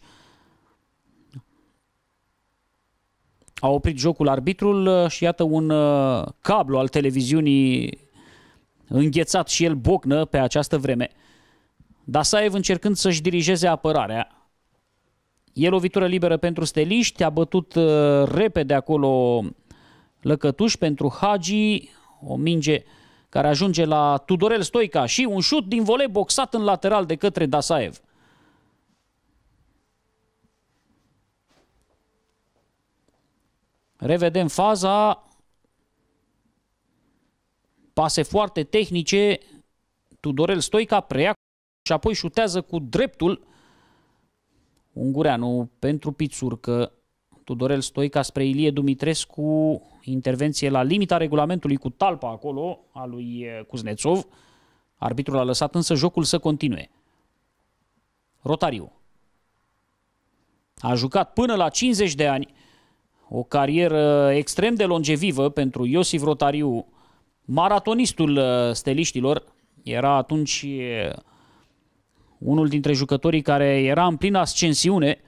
A oprit jocul arbitrul uh, și iată un uh, cablu al televiziunii înghețat și el bocnă pe această vreme. Dasaev încercând să-și dirigeze apărarea. E lovitură liberă pentru steliști, a bătut uh, repede acolo Lăcătuș pentru Hagi, o minge care ajunge la Tudorel Stoica și un șut din volei boxat în lateral de către Dasaev. Revedem faza. Pase foarte tehnice. Tudorel Stoica preia și apoi șutează cu dreptul Ungureanu pentru Pițurcă. Tudorel Stoica spre Ilie Dumitrescu, intervenție la limita regulamentului cu talpa acolo a lui Cuznețov. Eh, Arbitrul a lăsat însă jocul să continue. Rotariu a jucat până la 50 de ani o carieră extrem de longevivă pentru Iosif Rotariu, maratonistul eh, steliștilor. Era atunci eh, unul dintre jucătorii care era în plină ascensiune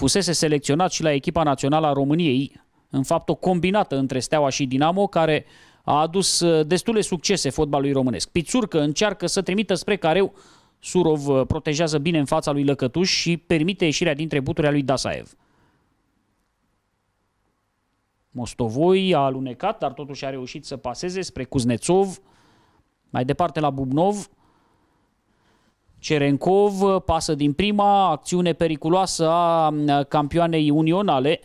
Fusese selecționat și la echipa națională a României, în fapt o combinată între Steaua și Dinamo, care a adus uh, destule succese fotbalului românesc. Pițurcă încearcă să trimită spre careu, Surov uh, protejează bine în fața lui Lăcătuș și permite ieșirea dintre buturile lui Dasaev. Mostovoi a alunecat, dar totuși a reușit să paseze spre Cuznețov, mai departe la Bubnov, Cerenkov pasă din prima, acțiune periculoasă a campioanei unionale.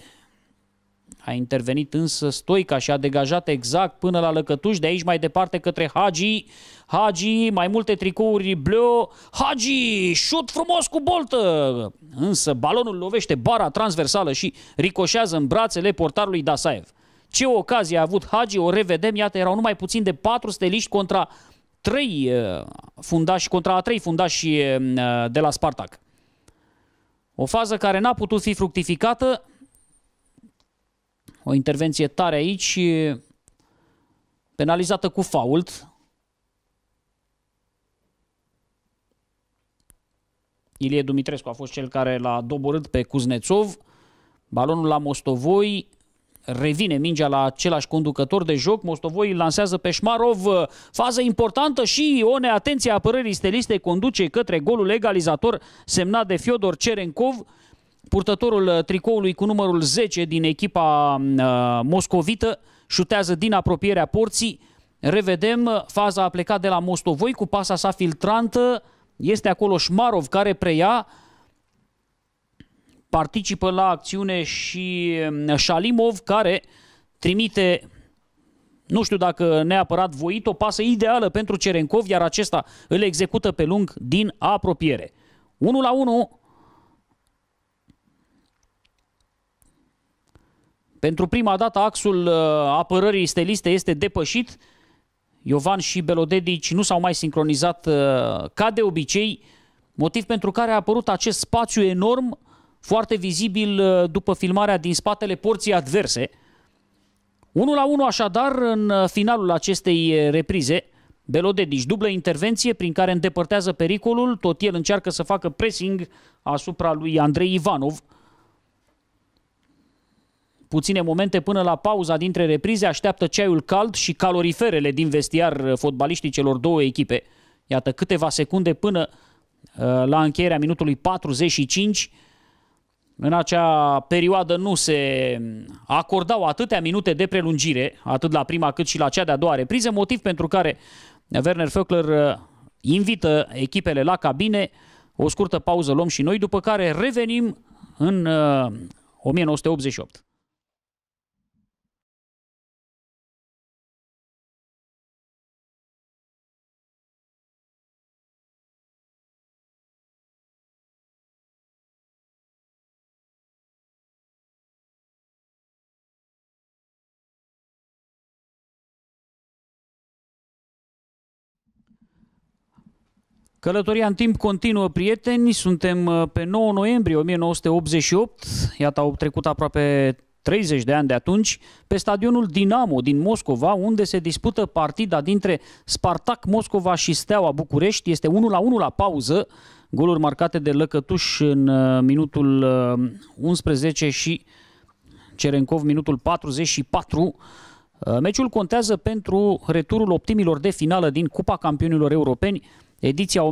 A intervenit însă Stoica și a degajat exact până la lăcătuș, de aici mai departe către Hagi. Hagi, mai multe tricouri bleu. Hagi, șut frumos cu boltă! Însă balonul lovește bara transversală și ricoșează în brațele portarului Dasaev. Ce ocazie a avut Hagi, o revedem, iată, erau numai puțin de 4 steliști contra trei uh, fundași, contra a trei fundași uh, de la Spartak. O fază care n-a putut fi fructificată. O intervenție tare aici, penalizată cu fault. Ilie Dumitrescu a fost cel care l-a doborât pe Cuznețov. Balonul la Mostovoi revine mingea la același conducător de joc, Mostovoi lansează pe Șmarov, fază importantă și o neatenție a apărării steliste conduce către golul egalizator semnat de Fiodor Cerencov, purtătorul tricoului cu numărul 10 din echipa uh, moscovită, șutează din apropierea porții, revedem, faza a plecat de la Mostovoi cu pasa sa filtrantă, este acolo Șmarov care preia, participă la acțiune și Shalimov um, care trimite nu știu dacă neapărat voit, o pasă ideală pentru Cerenkov, iar acesta îl execută pe lung din apropiere. 1 la 1 Pentru prima dată axul uh, apărării steliste este depășit. Iovan și Belodedici nu s-au mai sincronizat uh, ca de obicei, motiv pentru care a apărut acest spațiu enorm foarte vizibil uh, după filmarea din spatele porții adverse. 1 la 1 așadar în uh, finalul acestei uh, reprize, Belodedic dublă intervenție prin care îndepărtează pericolul, tot el încearcă să facă pressing asupra lui Andrei Ivanov. Puține momente până la pauza dintre reprize așteaptă ceaiul cald și caloriferele din vestiar fotbaliștii celor două echipe. Iată câteva secunde până la încheierea minutului 45 în acea perioadă nu se acordau atâtea minute de prelungire, atât la prima cât și la cea de-a doua repriză, motiv pentru care Werner Föckler uh, invită echipele la cabine, o scurtă pauză luăm și noi, după care revenim în 1988. Uh, Călătoria în timp continuă, prieteni. Suntem uh, pe 9 noiembrie 1988. Iată, au trecut aproape 30 de ani de atunci, pe stadionul Dinamo din Moscova, unde se dispută partida dintre Spartak Moscova și Steaua București. Este 1-1 la pauză, goluri marcate de Lăcătuș în uh, minutul 11 uh, și Cerenkov minutul 44. Meciul contează pentru returul optimilor de finală din Cupa Campionilor Europeni ediția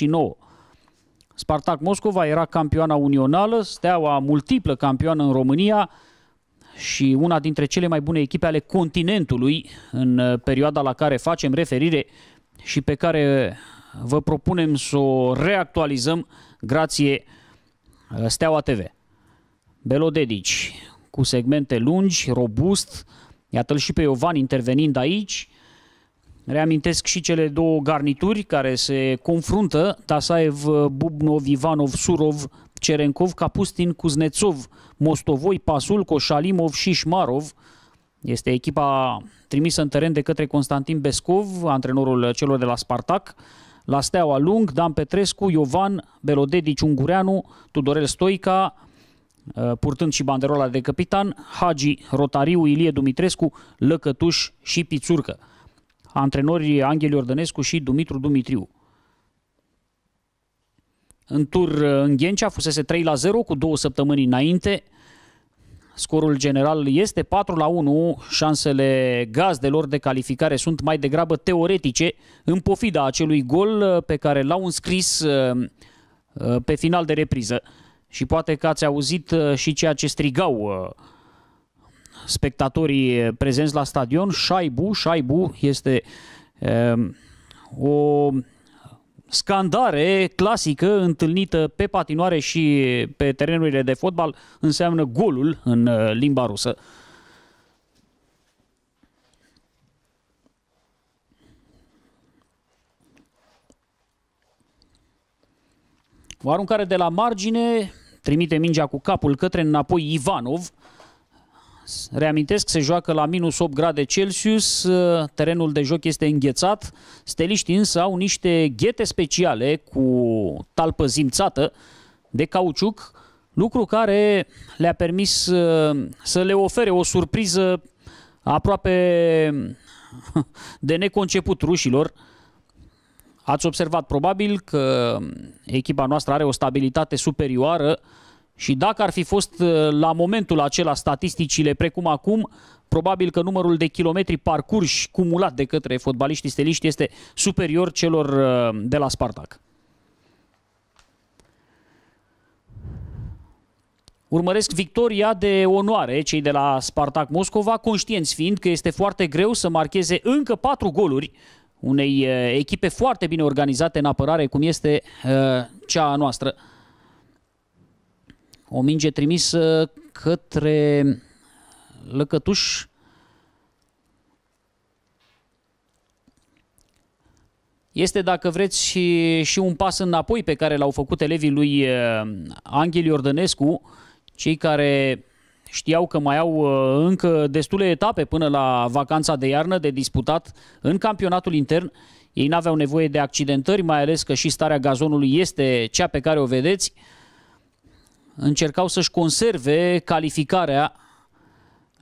1988-1989. Spartak Moscova era campioana unională, steaua multiplă campioană în România și una dintre cele mai bune echipe ale continentului în uh, perioada la care facem referire și pe care vă propunem să o reactualizăm grație uh, Steaua TV. Belodedici, cu segmente lungi, robust, iată-l și pe Iovan intervenind aici, Reamintesc și cele două garnituri care se confruntă, Tasaev, Bubnov, Ivanov, Surov, Cerenkov, Capustin, Kuznetsov, Mostovoi, pasul, koshalimov și Șmarov. Este echipa trimisă în teren de către Constantin Bescov, antrenorul celor de la Spartak. La Steaua Lung, Dan Petrescu, Iovan, Belodedici Ungureanu, Tudorel Stoica, ă, purtând și banderola de capitan, Hagi, Rotariu, Ilie Dumitrescu, Lăcătuș și Pițurcă. Antrenorii Anghel Iordănescu și Dumitru Dumitriu. În tur uh, în Ghencea fusese 3 la 0 cu două săptămâni înainte. Scorul general este 4 la 1, șansele gazdelor de calificare sunt mai degrabă teoretice, în pofida acelui gol uh, pe care l-au înscris uh, pe final de repriză. Și poate că ați auzit și ceea ce strigau spectatorii prezenți la stadion, Șaibu, Șaibu este ehm, o scandare clasică întâlnită pe patinoare și pe terenurile de fotbal înseamnă golul în eh, limba rusă. O aruncare de la margine, trimite mingea cu capul către înapoi Ivanov, Reamintesc, se joacă la minus 8 grade Celsius, ă, terenul de joc este înghețat, steliștii însă au niște ghete speciale cu talpă zimțată de cauciuc, lucru care le-a permis ă, să le ofere o surpriză aproape de neconceput rușilor. Ați observat probabil că echipa noastră are o stabilitate superioară și dacă ar fi fost uh, la momentul acela statisticile precum acum, probabil că numărul de kilometri parcurși cumulat de către fotbaliștii steliști este superior celor uh, de la Spartak. Urmăresc victoria de onoare cei de la Spartak Moscova, conștienți fiind că este foarte greu să marcheze încă patru goluri unei uh, echipe foarte bine organizate în apărare, cum este uh, cea noastră. O minge trimisă către Lăcătuș. Este, dacă vreți, și, și un pas înapoi pe care l-au făcut elevii lui eh, Anghel Iordănescu, cei care știau că mai au eh, încă destule etape până la vacanța de iarnă de disputat în campionatul intern. Ei n-aveau nevoie de accidentări, mai ales că și starea gazonului este cea pe care o vedeți încercau să-și conserve calificarea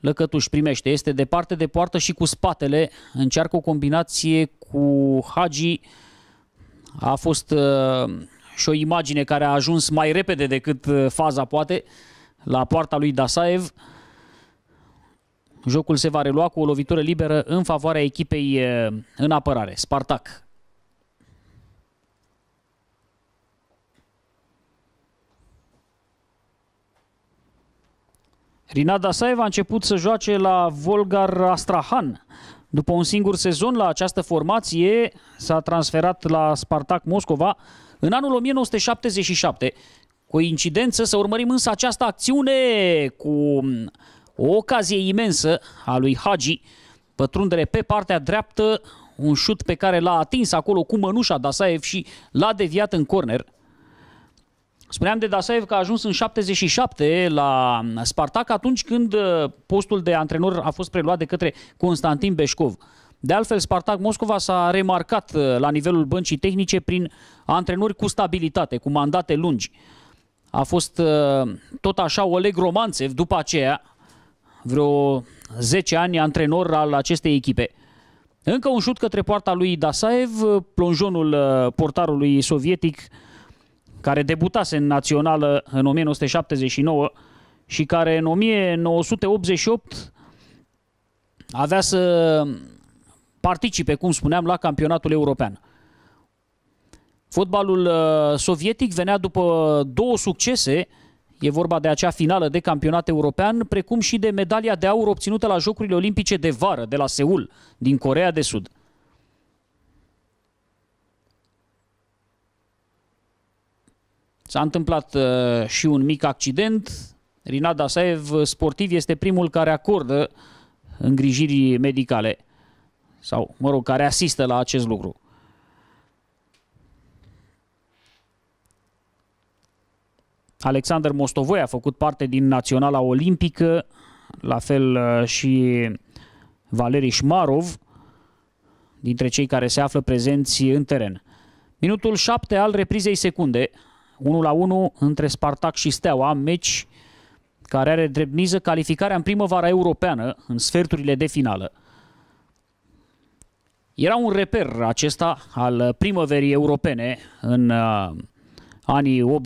Lăcătuș primește, este departe de poartă și cu spatele, încearcă o combinație cu Hagi, a fost uh, și o imagine care a ajuns mai repede decât uh, faza poate la poarta lui Dasaev. Jocul se va relua cu o lovitură liberă în favoarea echipei uh, în apărare. Spartak Rinat Dasaev a început să joace la Volgar Astrahan. După un singur sezon la această formație, s-a transferat la Spartak Moscova în anul 1977. Coincidență să urmărim însă această acțiune cu o ocazie imensă a lui Hagi. Pătrundere pe partea dreaptă, un șut pe care l-a atins acolo cu mănușa Dasaev și l-a deviat în corner. Spuneam de Dasaev că a ajuns în 77 la Spartak atunci când uh, postul de antrenor a fost preluat de către Constantin Beșcov. De altfel, Spartak Moscova s-a remarcat uh, la nivelul băncii tehnice prin antrenori cu stabilitate, cu mandate lungi. A fost uh, tot așa Oleg Romanțev după aceea, vreo 10 ani antrenor al acestei echipe. Încă un șut către poarta lui Dasaev, plonjonul portarului sovietic care debutase în națională în 1979 și care în 1988 avea să participe, cum spuneam, la campionatul european. Fotbalul uh, sovietic venea după două succese, e vorba de acea finală de campionat european, precum și de medalia de aur obținută la Jocurile Olimpice de vară de la Seul, din Corea de Sud. S-a întâmplat uh, și un mic accident. Rinada Saev, sportiv, este primul care acordă îngrijiri medicale sau, mă rog, care asistă la acest lucru. Alexander Mostovoi a făcut parte din Naționala Olimpică, la fel uh, și Valeri Șmarov, dintre cei care se află prezenți în teren. Minutul 7 al reprizei secunde, 1 la 1 între Spartac și Steaua, meci care are drept miză calificarea în primăvara europeană, în sferturile de finală. Era un reper acesta al primăverii europene în uh, anii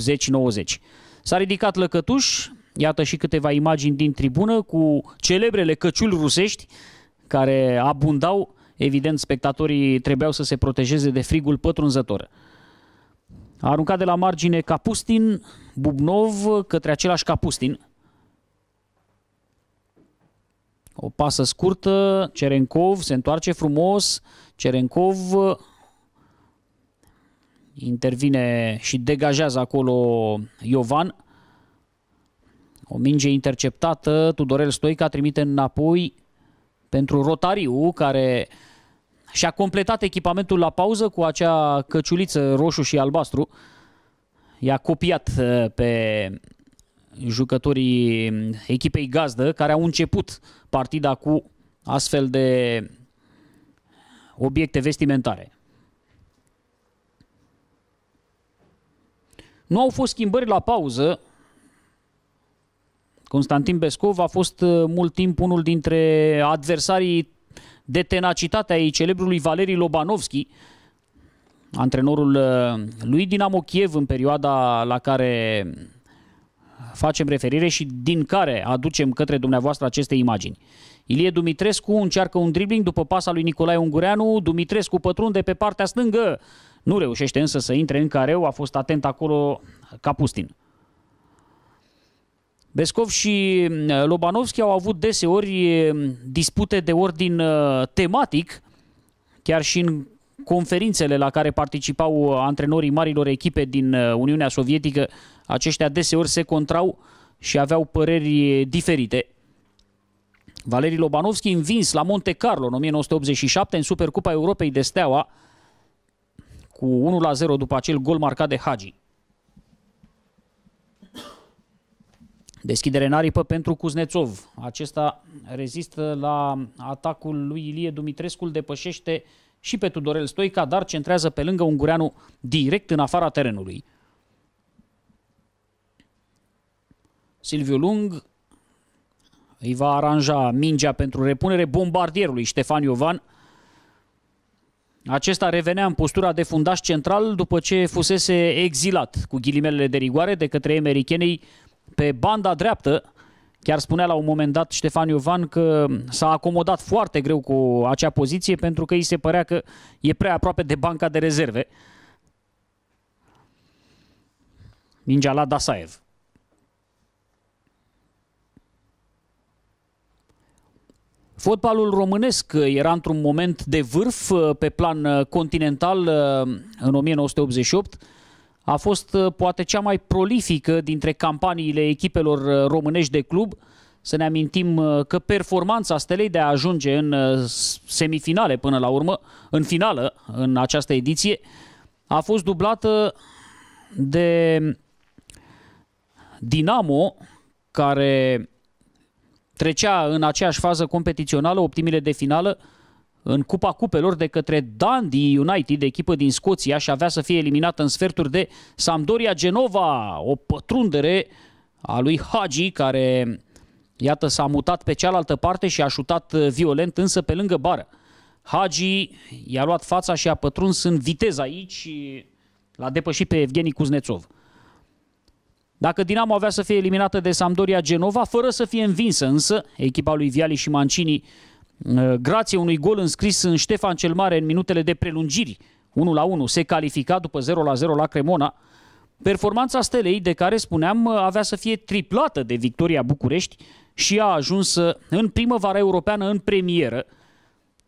80-90. S-a ridicat lăcătuș, iată și câteva imagini din tribună cu celebrele căciuli rusești care abundau, evident spectatorii trebuiau să se protejeze de frigul pătrunzător. A aruncat de la margine Capustin, Bubnov către același Capustin. O pasă scurtă, Cerenkov se întoarce frumos, Cerenkov intervine și degajează acolo Iovan. O minge interceptată, Tudorel Stoica trimite înapoi pentru Rotariu, care uh, și-a completat echipamentul la pauză cu acea căciuliță roșu și albastru. I-a copiat uh, pe jucătorii echipei gazdă care au început partida cu astfel de obiecte vestimentare. Nu au fost schimbări la pauză. Constantin Bescov a fost uh, mult timp unul dintre adversarii de tenacitatea ei celebrului Valerii Lobanovski, antrenorul uh, lui Dinamo Kiev în perioada la care facem referire și din care aducem către dumneavoastră aceste imagini. Ilie Dumitrescu încearcă un dribbling după pasa lui Nicolae Ungureanu, Dumitrescu pătrunde pe partea stângă, nu reușește însă să intre în careu, a fost atent acolo Capustin. Bescov și uh, Lobanovski au avut deseori uh, dispute de ordin uh, tematic, chiar și în conferințele la care participau antrenorii marilor echipe din Uniunea Sovietică, aceștia deseori se contrau și aveau păreri diferite. Valerii Lobanovski învins la Monte Carlo în 1987 în Supercupa Europei de Steaua cu 1-0 după acel gol marcat de Hagi. Deschidere în aripă pentru Cuznețov. Acesta rezistă la atacul lui Ilie Dumitrescu, îl depășește și pe Tudorel Stoica, dar centrează pe lângă Ungureanu direct în afara terenului. Silviu Lung îi va aranja mingea pentru repunere bombardierului Ștefan Iovan. Acesta revenea în postura de fundaș central după ce fusese exilat cu ghilimelele de rigoare de către americanei pe banda dreaptă, chiar spunea la un moment dat Ștefan Iovan că s-a acomodat foarte greu cu acea poziție pentru că îi se părea că e prea aproape de banca de rezerve. Mingea la Dasaev. Fotbalul românesc era într-un moment de vârf pe plan continental în 1988 a fost uh, poate cea mai prolifică dintre campaniile echipelor uh, românești de club. Să ne amintim uh, că performanța Stelei de a ajunge în semifinale până la urmă, în finală, în această ediție, a fost dublată de Dinamo, care trecea în aceeași fază competițională, optimile de finală, în Cupa Cupelor de către Dundee United, echipă din Scoția, și avea să fie eliminată în sferturi de Sampdoria Genova. O pătrundere a lui Hagi, care, iată, s-a mutat pe cealaltă parte și a șutat uh, violent, însă pe lângă bară. Hagi i-a luat fața și a pătruns în viteză aici, l-a depășit pe Evgeni Kuznetsov. Dacă Dinamo avea să fie eliminată de Sampdoria Genova, fără să fie învinsă însă, echipa lui Viali și Mancini Uh, grație unui gol înscris în Ștefan cel Mare în minutele de prelungiri, 1 la 1, se califica după 0 la 0 la Cremona. Performanța Stelei, de care spuneam, uh, avea să fie triplată de victoria București și a ajuns în primăvara europeană în premieră.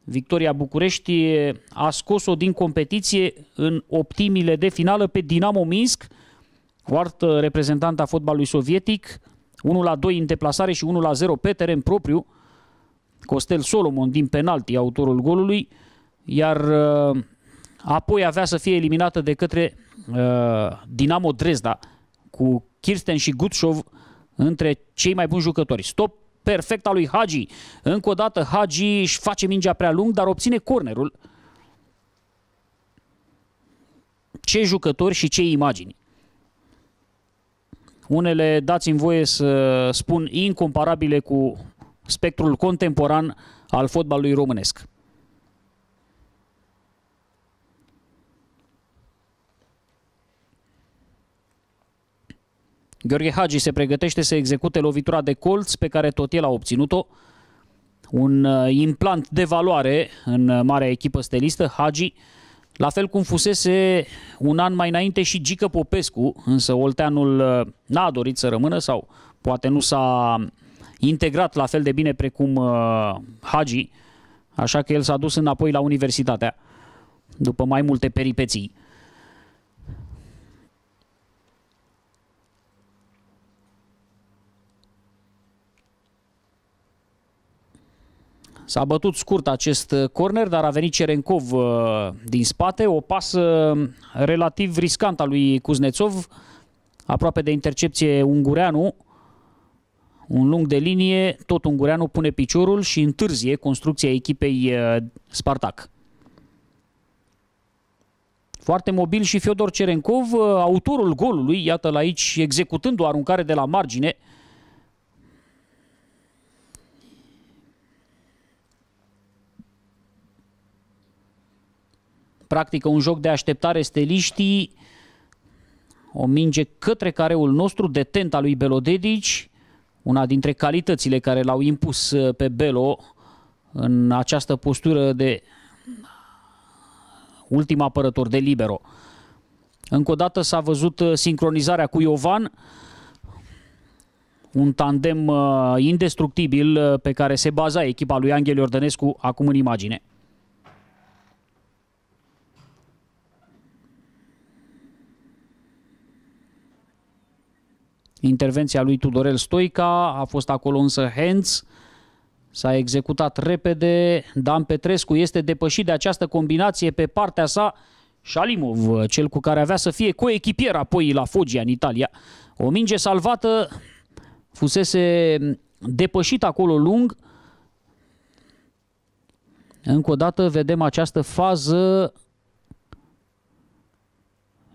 Victoria București uh, a scos-o din competiție în optimile de finală pe Dinamo Minsk, o altă reprezentantă a fotbalului sovietic, 1 la 2 în deplasare și 1 la 0 pe teren propriu. Costel Solomon din penalti, autorul golului, iar uh, apoi avea să fie eliminată de către uh, Dinamo Dresda cu Kirsten și Gutșov între cei mai buni jucători. Stop perfect al lui Hagi. Încă o dată Hagi își face mingea prea lung, dar obține cornerul. Ce jucători și ce imagini. Unele dați-mi voie să spun incomparabile cu spectrul contemporan al fotbalului românesc. Gheorghe Hagi se pregătește să execute lovitura de colț pe care tot el a obținut-o. Un uh, implant de valoare în uh, marea echipă stelistă, Hagi, la fel cum fusese un an mai înainte și Gică Popescu, însă Olteanul uh, n-a dorit să rămână sau poate nu s-a integrat la fel de bine precum uh, Hagi, așa că el s-a dus înapoi la universitatea după mai multe peripeții. S-a bătut scurt acest uh, corner, dar a venit Cerencov uh, din spate, o pasă uh, relativ riscantă a lui Cuznețov, aproape de intercepție ungureanu, un lung de linie, tot Ungureanu pune piciorul și întârzie construcția echipei uh, Spartac. Foarte mobil și Fiodor Cerencov, uh, autorul golului, iată-l aici executând o aruncare de la margine. Practică un joc de așteptare steliștii, o minge către careul nostru, detenta lui Belodedici, una dintre calitățile care l-au impus uh, pe Belo în această postură de ultim apărător de libero. Încă o dată s-a văzut uh, sincronizarea cu Iovan, un tandem uh, indestructibil pe care se baza echipa lui Anghel Iordănescu acum în imagine. intervenția lui Tudorel Stoica, a fost acolo însă Hens, s-a executat repede, Dan Petrescu este depășit de această combinație pe partea sa, Shalimov, cel cu care avea să fie coechipier apoi la Foggia în Italia. O minge salvată fusese depășit acolo lung. Încă o dată vedem această fază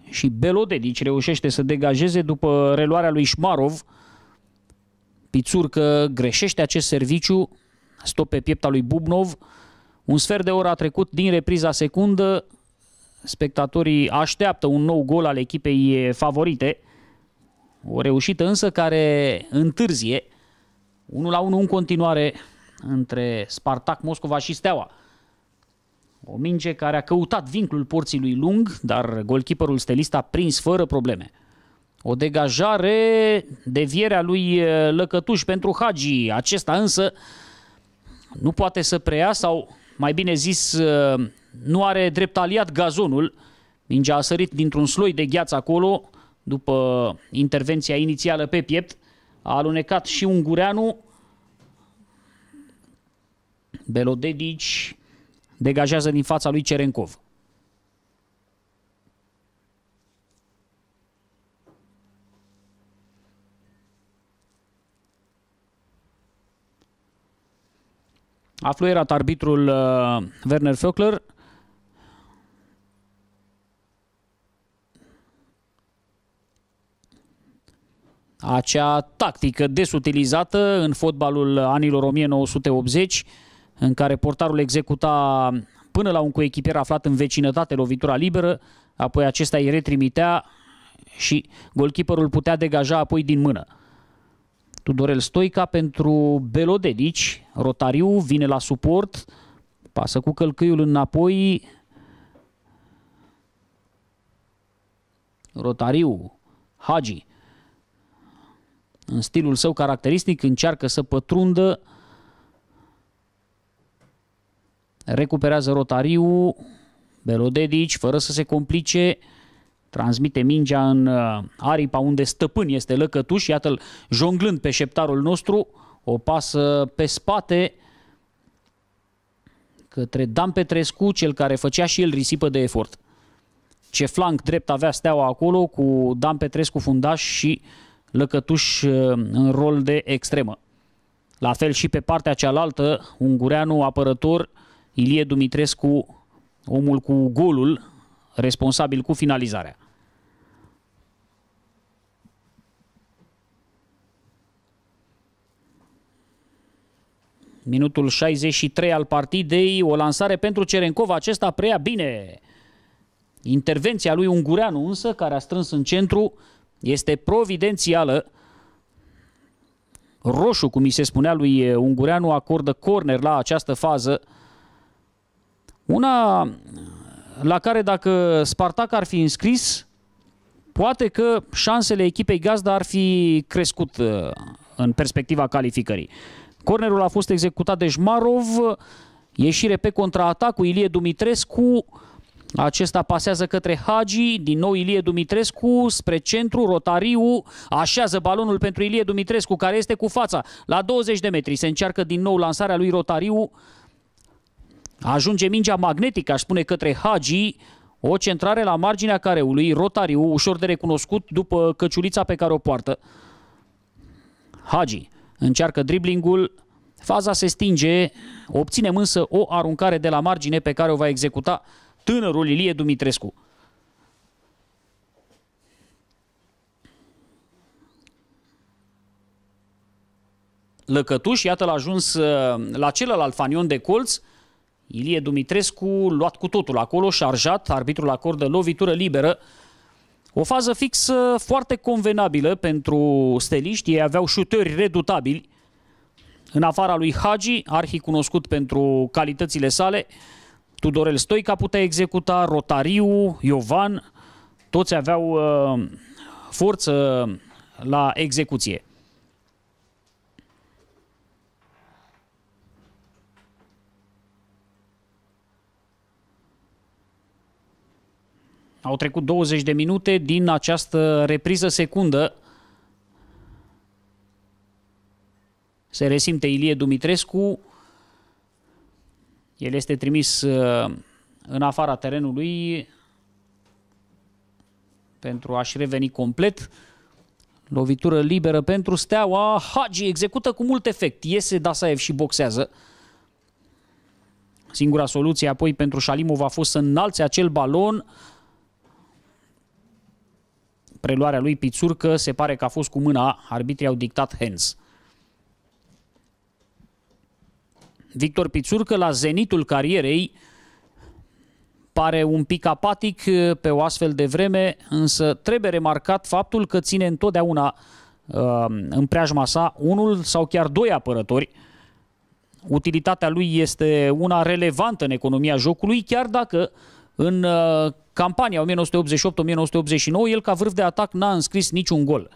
și Belodedici reușește să degajeze după reluarea lui Șmarov. Pițurcă greșește acest serviciu, stop pe piepta lui Bubnov. Un sfert de oră a trecut din repriza secundă, spectatorii așteaptă un nou gol al echipei favorite. O reușită însă care întârzie 1 la 1 în continuare între Spartak Moscova și Steaua. O minge care a căutat vincul porții lui lung, dar golkeeperul stelist a prins fără probleme. O degajare, devierea lui Lăcătuș pentru Hagi. Acesta însă nu poate să preia sau, mai bine zis, nu are drept aliat gazonul. Mingea a sărit dintr-un sloi de gheață acolo, după intervenția inițială pe piept. A alunecat și Ungureanu. Belodedici degajează din fața lui Cerencov. A fluierat arbitrul uh, Werner Föckler. Acea tactică desutilizată în fotbalul anilor 1980 în care portarul executa până la un coechipier aflat în vecinătate lovitura liberă, apoi acesta îi retrimitea și golkiperul putea degaja apoi din mână. Tudorel Stoica pentru Belodedici, Rotariu vine la suport, pasă cu călcâiul înapoi, Rotariu, Hagi, în stilul său caracteristic, încearcă să pătrundă Recuperează rotariu, Belodedici, fără să se complice, transmite mingea în uh, aripa unde stăpân este Lăcătuș, iată-l jonglând pe șeptarul nostru, o pasă pe spate către Dan Petrescu, cel care făcea și el risipă de efort. Ce flanc drept avea steaua acolo cu Dan Petrescu fundaș și Lăcătuș uh, în rol de extremă. La fel și pe partea cealaltă, Ungureanu apărător, Ilie Dumitrescu, omul cu golul, responsabil cu finalizarea. Minutul 63 al partidei, o lansare pentru Cerencov, acesta preia bine. Intervenția lui Ungureanu însă, care a strâns în centru, este providențială. Roșu, cum mi se spunea lui Ungureanu, acordă corner la această fază. Una la care dacă Spartac ar fi înscris, poate că șansele echipei Gazda ar fi crescut uh, în perspectiva calificării. Cornerul a fost executat de Jmarov, ieșire pe contraatac cu Ilie Dumitrescu, acesta pasează către Hagi, din nou Ilie Dumitrescu, spre centru, Rotariu, așează balonul pentru Ilie Dumitrescu, care este cu fața la 20 de metri. Se încearcă din nou lansarea lui Rotariu, Ajunge mingea magnetică, aș spune, către Hagi, o centrare la marginea careului, rotariu, ușor de recunoscut după căciulița pe care o poartă. Hagi încearcă driblingul, faza se stinge, obținem însă o aruncare de la margine pe care o va executa tânărul Ilie Dumitrescu. Lăcătuș, iată l-a ajuns uh, la celălalt fanion de colț, Ilie Dumitrescu luat cu totul acolo, șarjat, arbitrul acordă lovitură liberă. O fază fixă foarte convenabilă pentru steliști, ei aveau șutări redutabili. În afara lui Hagi, arhi cunoscut pentru calitățile sale, Tudorel Stoica putea executa, Rotariu, Iovan, toți aveau uh, forță la execuție. Au trecut 20 de minute din această repriză secundă. Se resimte Ilie Dumitrescu. El este trimis uh, în afara terenului pentru a-și reveni complet. Lovitură liberă pentru Steaua. Hagi execută cu mult efect. Iese Dasaev și boxează. Singura soluție apoi pentru Shalimov a fost să înalțe acel balon preluarea lui Pițurcă se pare că a fost cu mâna, arbitrii au dictat hands. Victor Pițurcă la zenitul carierei pare un pic apatic eh, pe o astfel de vreme, însă trebuie remarcat faptul că ține întotdeauna ehm, în preajma sa unul sau chiar doi apărători. Utilitatea lui este una relevantă în economia jocului, chiar dacă uh, în uh, campania 1988-1989, el ca vârf de atac n-a înscris niciun gol.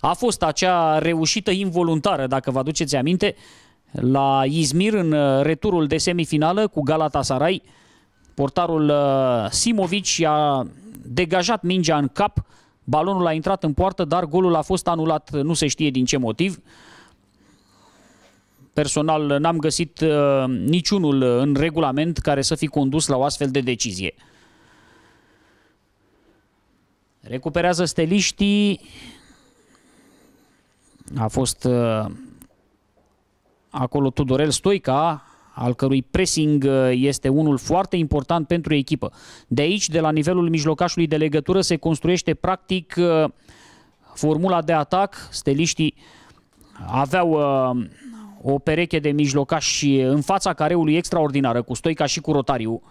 A fost acea reușită involuntară, dacă vă aduceți aminte, la Izmir în uh, returul de semifinală cu Galatasaray. Portarul uh, Simovic a degajat mingea în cap, balonul a intrat în poartă, dar golul a fost anulat, nu se știe din ce motiv. Personal, n-am găsit uh, niciunul în regulament care să fi condus la o astfel de decizie. Recuperează steliștii. A fost uh, acolo Tudorel Stoica, al cărui pressing uh, este unul foarte important pentru echipă. De aici, de la nivelul mijlocașului de legătură, se construiește practic formula de atac. Steliștii aveau uh, o pereche de mijlocași în fața careului extraordinară cu Stoica și cu Rotariu.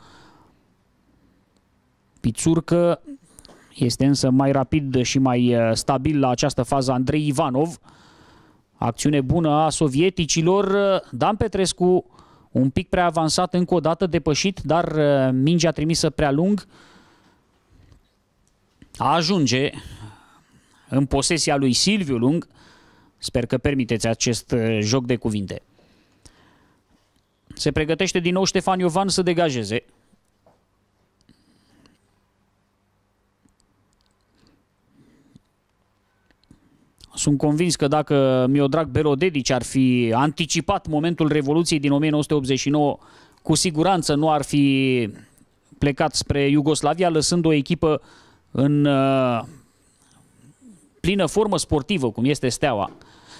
Pițurcă este însă mai rapid și mai stabil la această fază Andrei Ivanov. Acțiune bună a sovieticilor. Dan Petrescu un pic prea avansat, încă o dată depășit, dar mingea trimisă prea lung ajunge în posesia lui Silviu Lung. Sper că permiteți acest uh, joc de cuvinte. Se pregătește din nou Ștefan Iovan să degajeze. Sunt convins că dacă Miodrag Belodedic ar fi anticipat momentul Revoluției din 1989, cu siguranță nu ar fi plecat spre Iugoslavia, lăsând o echipă în uh, plină formă sportivă, cum este Steaua.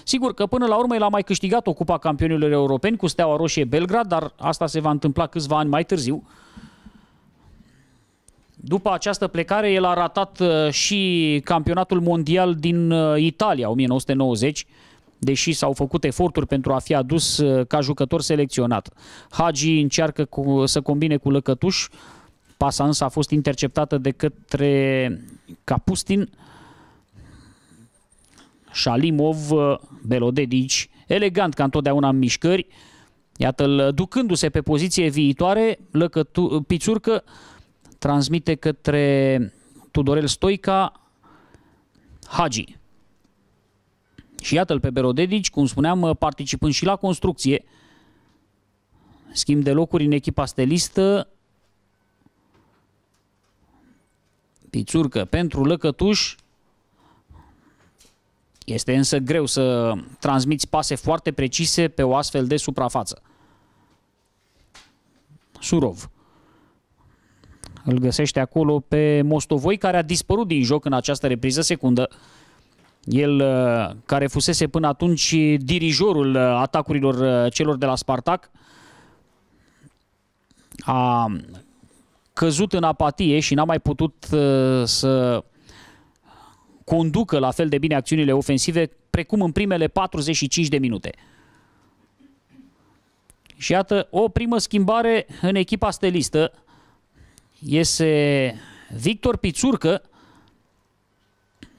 Sigur că până la urmă el a mai câștigat o Cupa Campionilor Europeni cu Steaua Roșie Belgrad, dar asta se va întâmpla câțiva ani mai târziu. După această plecare, el a ratat uh, și campionatul mondial din uh, Italia, 1990, deși s-au făcut eforturi pentru a fi adus uh, ca jucător selecționat. Hagi încearcă cu, să combine cu Lăcătuș, pasa însă a fost interceptată de către Capustin, Shalimov, uh, Belodedici, elegant ca întotdeauna în mișcări, iată-l uh, ducându-se pe poziție viitoare, lăcătu- uh, Pițurcă transmite către Tudorel Stoica Hagi. Și iată-l pe Belodedici, cum spuneam, participând și la construcție. Schimb de locuri în echipa stelistă. Pițurcă pentru Lăcătuș, este însă greu să transmiți pase foarte precise pe o astfel de suprafață. Surov. Îl găsește acolo pe Mostovoi, care a dispărut din joc în această repriză secundă. El uh, care fusese până atunci dirijorul uh, atacurilor uh, celor de la Spartac a căzut în apatie și n-a mai putut să conducă la fel de bine acțiunile ofensive precum în primele 45 de minute. Și iată o primă schimbare în echipa stelistă. Iese Victor Pițurcă.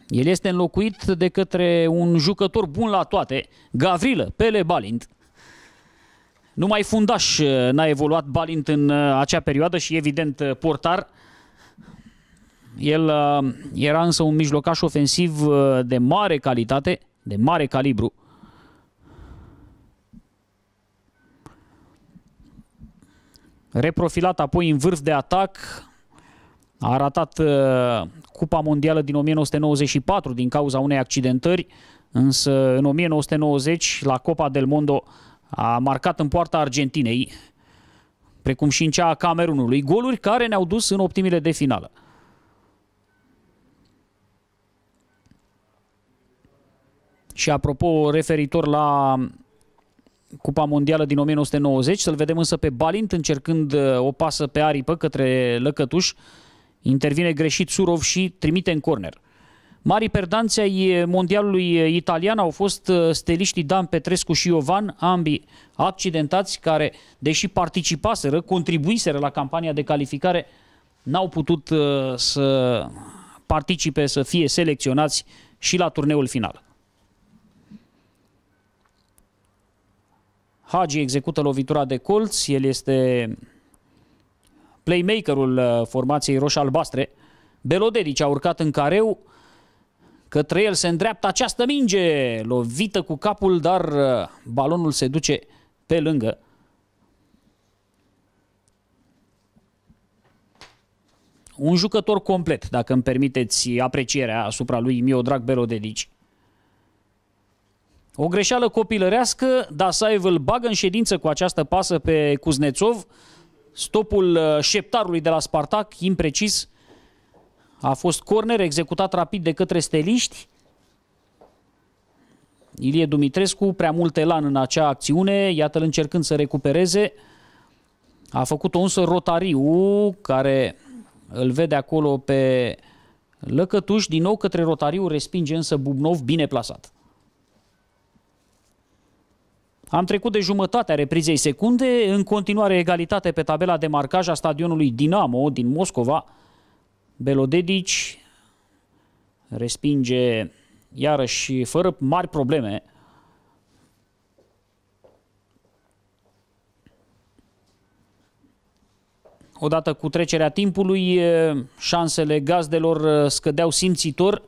El este înlocuit de către un jucător bun la toate, Gavrilă, Pele Balint. Numai fundaș n-a evoluat Balint în uh, acea perioadă și evident uh, portar. El uh, era însă un mijlocaș ofensiv uh, de mare calitate, de mare calibru. Reprofilat apoi în vârf de atac, a ratat uh, Cupa Mondială din 1994 din cauza unei accidentări, însă în 1990 la Copa del Mondo a marcat în poarta Argentinei, precum și în cea a Camerunului, goluri care ne-au dus în optimile de finală. Și apropo, referitor la Cupa Mondială din 1990, să-l vedem însă pe Balint încercând uh, o pasă pe aripă către Lăcătuș, intervine greșit Surov și trimite în corner. Mari perdanțe ai mondialului uh, italian au fost uh, steliștii Dan Petrescu și Iovan, ambii accidentați care, deși participaseră, contribuiseră la campania de calificare, n-au putut să participe, să fie selecționați și la turneul final. Hagi execută lovitura de colț, el este playmakerul uh, formației roșu-albastre. Belodedic a urcat în careu, către el se îndreaptă această minge, lovită cu capul, dar uh, balonul se duce pe lângă. Un jucător complet, dacă îmi permiteți aprecierea asupra lui Miodrag Belodedici. O greșeală copilărească, Dasaev îl bagă în ședință cu această pasă pe Cuznețov. Stopul uh, șeptarului de la Spartac, imprecis, a fost corner executat rapid de către steliști. Ilie Dumitrescu, prea mult elan în acea acțiune, iată-l încercând să recupereze. A făcut-o însă Rotariu, care îl vede acolo pe Lăcătuș, din nou către Rotariu, respinge însă Bubnov, bine plasat. Am trecut de jumătatea reprizei secunde, în continuare egalitate pe tabela de marcaj a stadionului Dinamo din Moscova. Belodedici respinge iarăși fără mari probleme Odată cu trecerea timpului, șansele gazdelor scădeau simțitor.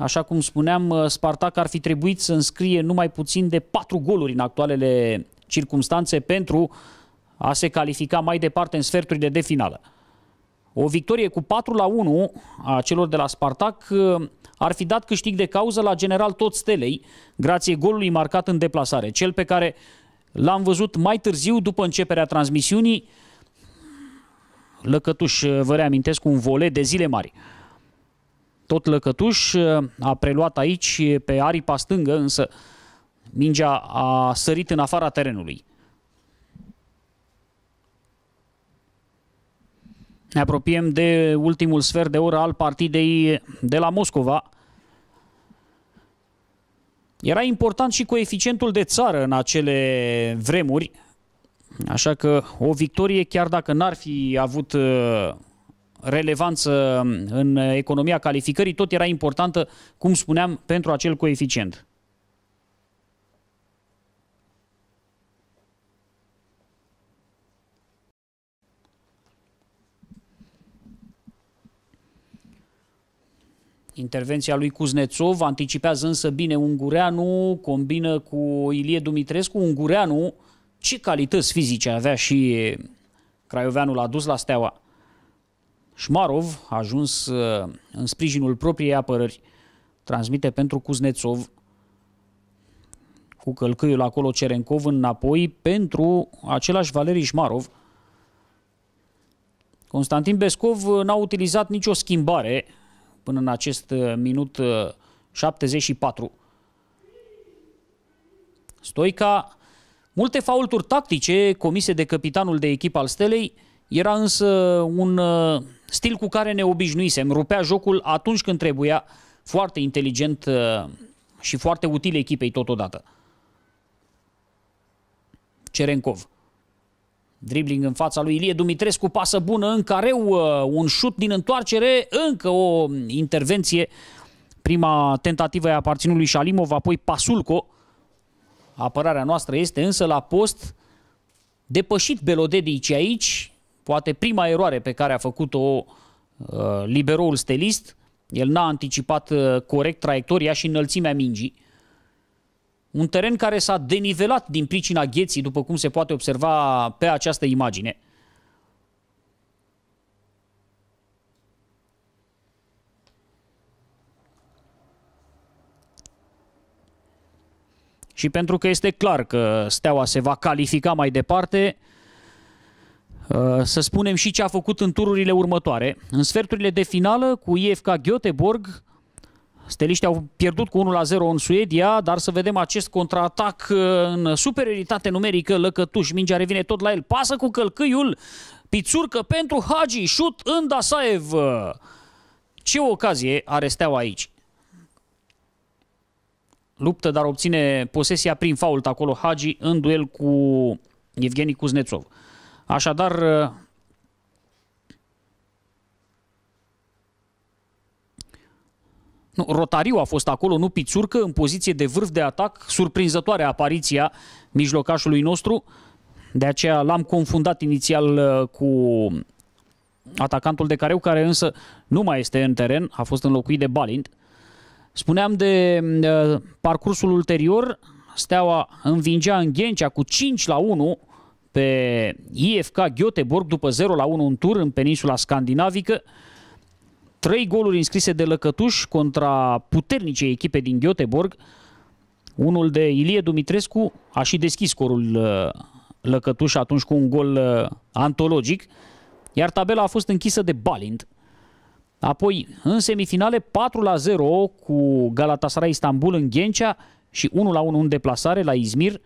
Așa cum spuneam, uh, Spartac ar fi trebuit să înscrie numai puțin de patru goluri în actualele circumstanțe pentru a se califica mai departe în sferturile de finală. O victorie cu 4 la 1 a celor de la Spartac uh, ar fi dat câștig de cauză la general tot stelei, grație golului marcat în deplasare, cel pe care l-am văzut mai târziu după începerea transmisiunii. Lăcătuș, uh, vă reamintesc, un volet de zile mari. Tot Lăcătuș uh, a preluat aici uh, pe aripa stângă, însă mingea a sărit în afara terenului. Ne apropiem de ultimul sfert de oră al partidei de la Moscova. Era important și coeficientul de țară în acele vremuri, așa că o victorie, chiar dacă n-ar fi avut uh, relevanță um, în economia calificării, tot era importantă, cum spuneam, pentru acel coeficient. Intervenția lui Cuznețov anticipează însă bine Ungureanu, combină cu Ilie Dumitrescu. Ungureanu, ce calități fizice avea și Craioveanul a dus la steaua. Șmarov a ajuns uh, în sprijinul propriei apărări, transmite pentru Kuznetsov cu călcâiul acolo Cerenkov înapoi pentru același Valerii Șmarov. Constantin Bescov uh, n-a utilizat nicio schimbare până în acest uh, minut 74. Stoica, multe faulturi tactice comise de capitanul de echipă al Stelei, era însă un stil cu care ne obișnuisem, rupea jocul atunci când trebuia, foarte inteligent uh, și foarte util echipei totodată. Cerenkov. Dribling în fața lui Ilie Dumitrescu, pasă bună în careu, uh, un șut din întoarcere, încă o intervenție. Prima tentativă a aparținut lui Shalimov, apoi Pasulco. Apărarea noastră este însă la post depășit Belodedici aici, Poate prima eroare pe care a făcut-o uh, liberoul stelist, el n-a anticipat uh, corect traiectoria și înălțimea mingii. Un teren care s-a denivelat din pricina gheții, după cum se poate observa pe această imagine. Și pentru că este clar că Steaua se va califica mai departe, Uh, să spunem și ce a făcut în tururile următoare. În sferturile de finală cu IFK Göteborg, Steliștii au pierdut cu 1-0 în Suedia, dar să vedem acest contraatac uh, în superioritate numerică, Lăcătuș, mingea revine tot la el, pasă cu călcâiul, pițurcă pentru Hagi, șut în Dasaev. Ce ocazie are Steaua aici? Luptă, dar obține posesia prin fault acolo Hagi în duel cu Evgeni Kuznetsov. Așadar, uh, nu, Rotariu a fost acolo, nu Pițurcă, în poziție de vârf de atac, surprinzătoare apariția mijlocașului nostru. De aceea l-am confundat inițial uh, cu atacantul de careu, care însă nu mai este în teren, a fost înlocuit de Balint. Spuneam de uh, parcursul ulterior, Steaua învingea în Ghencea cu 5 la 1 pe IFK Göteborg după 0 la 1 în tur în peninsula scandinavică. Trei goluri înscrise de Lăcătuș contra puternicei echipe din Göteborg. Unul de Ilie Dumitrescu a și deschis scorul uh, Lăcătuș atunci cu un gol uh, antologic, iar tabela a fost închisă de Balint. Apoi, în semifinale, 4 la 0 cu Galatasaray Istanbul în Ghencea și 1 la 1 în deplasare la Izmir.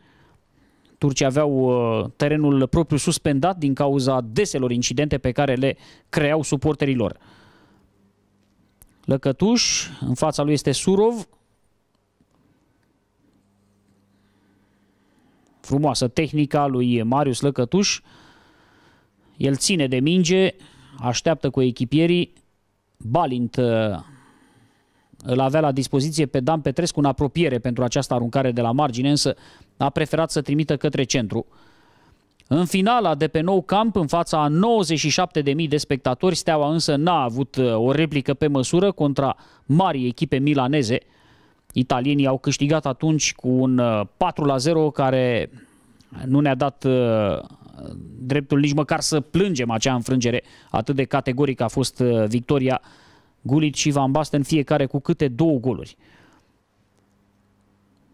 Turcii aveau uh, terenul propriu suspendat din cauza deselor incidente pe care le creau suporterilor. Lăcătuș, în fața lui este Surov. Frumoasă tehnica lui Marius Lăcătuș. El ține de minge, așteaptă cu echipierii. Balint uh, îl avea la dispoziție pe Dan Petrescu în apropiere pentru această aruncare de la margine, însă a preferat să trimită către centru. În finala de pe nou camp, în fața a 97.000 de spectatori, Steaua însă n-a avut uh, o replică pe măsură contra marii echipe milaneze. Italienii au câștigat atunci cu un 4-0 uh, care nu ne-a dat uh, dreptul nici măcar să plângem acea înfrângere, atât de categoric a fost victoria Gulit și Van Basten, fiecare cu câte două goluri.